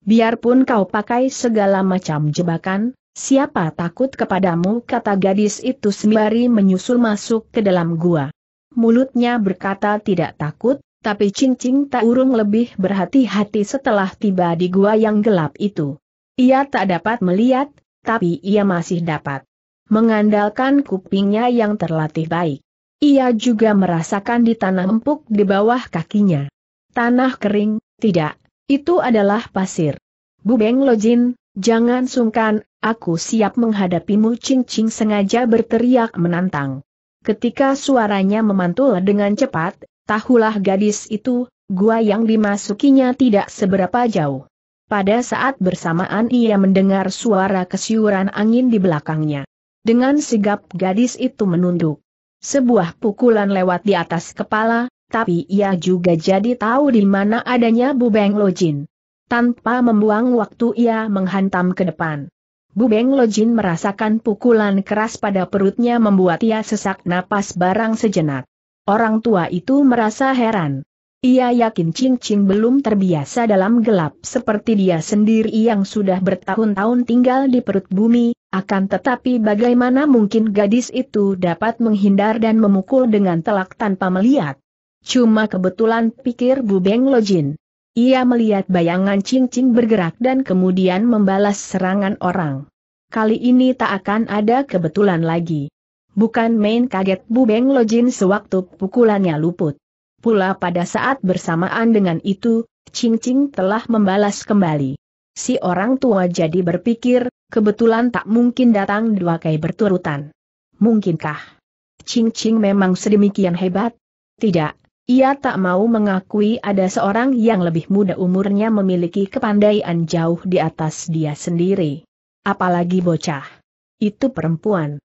Biarpun kau pakai segala macam jebakan, Siapa takut kepadamu kata gadis itu sembari menyusul masuk ke dalam gua. Mulutnya berkata tidak takut, tapi cincing tak urung lebih berhati-hati setelah tiba di gua yang gelap itu. Ia tak dapat melihat, tapi ia masih dapat mengandalkan kupingnya yang terlatih baik. Ia juga merasakan di tanah empuk di bawah kakinya. Tanah kering, tidak, itu adalah pasir. Bubeng Lojin, jangan sungkan, aku siap menghadapimu Ching Ching sengaja berteriak menantang. Ketika suaranya memantul dengan cepat, tahulah gadis itu, gua yang dimasukinya tidak seberapa jauh. Pada saat bersamaan ia mendengar suara kesiuran angin di belakangnya. Dengan sigap gadis itu menunduk. Sebuah pukulan lewat di atas kepala, tapi ia juga jadi tahu di mana adanya Bubeng Lojin. Tanpa membuang waktu ia menghantam ke depan. Bubeng Lojin merasakan pukulan keras pada perutnya membuat ia sesak napas barang sejenak. Orang tua itu merasa heran. Ia yakin Ching Ching belum terbiasa dalam gelap seperti dia sendiri yang sudah bertahun-tahun tinggal di perut bumi, akan tetapi bagaimana mungkin gadis itu dapat menghindar dan memukul dengan telak tanpa melihat. Cuma kebetulan pikir Bu Beng Lojin. Ia melihat bayangan cincin bergerak dan kemudian membalas serangan orang. Kali ini tak akan ada kebetulan lagi. Bukan main kaget Bu Beng Lojin sewaktu pukulannya luput. Pula pada saat bersamaan dengan itu, cincin telah membalas kembali. Si orang tua jadi berpikir, kebetulan tak mungkin datang dua kali berturutan. Mungkinkah? Cincin memang sedemikian hebat? Tidak, ia tak mau mengakui ada seorang yang lebih muda umurnya memiliki kepandaian jauh di atas dia sendiri. Apalagi bocah. Itu perempuan.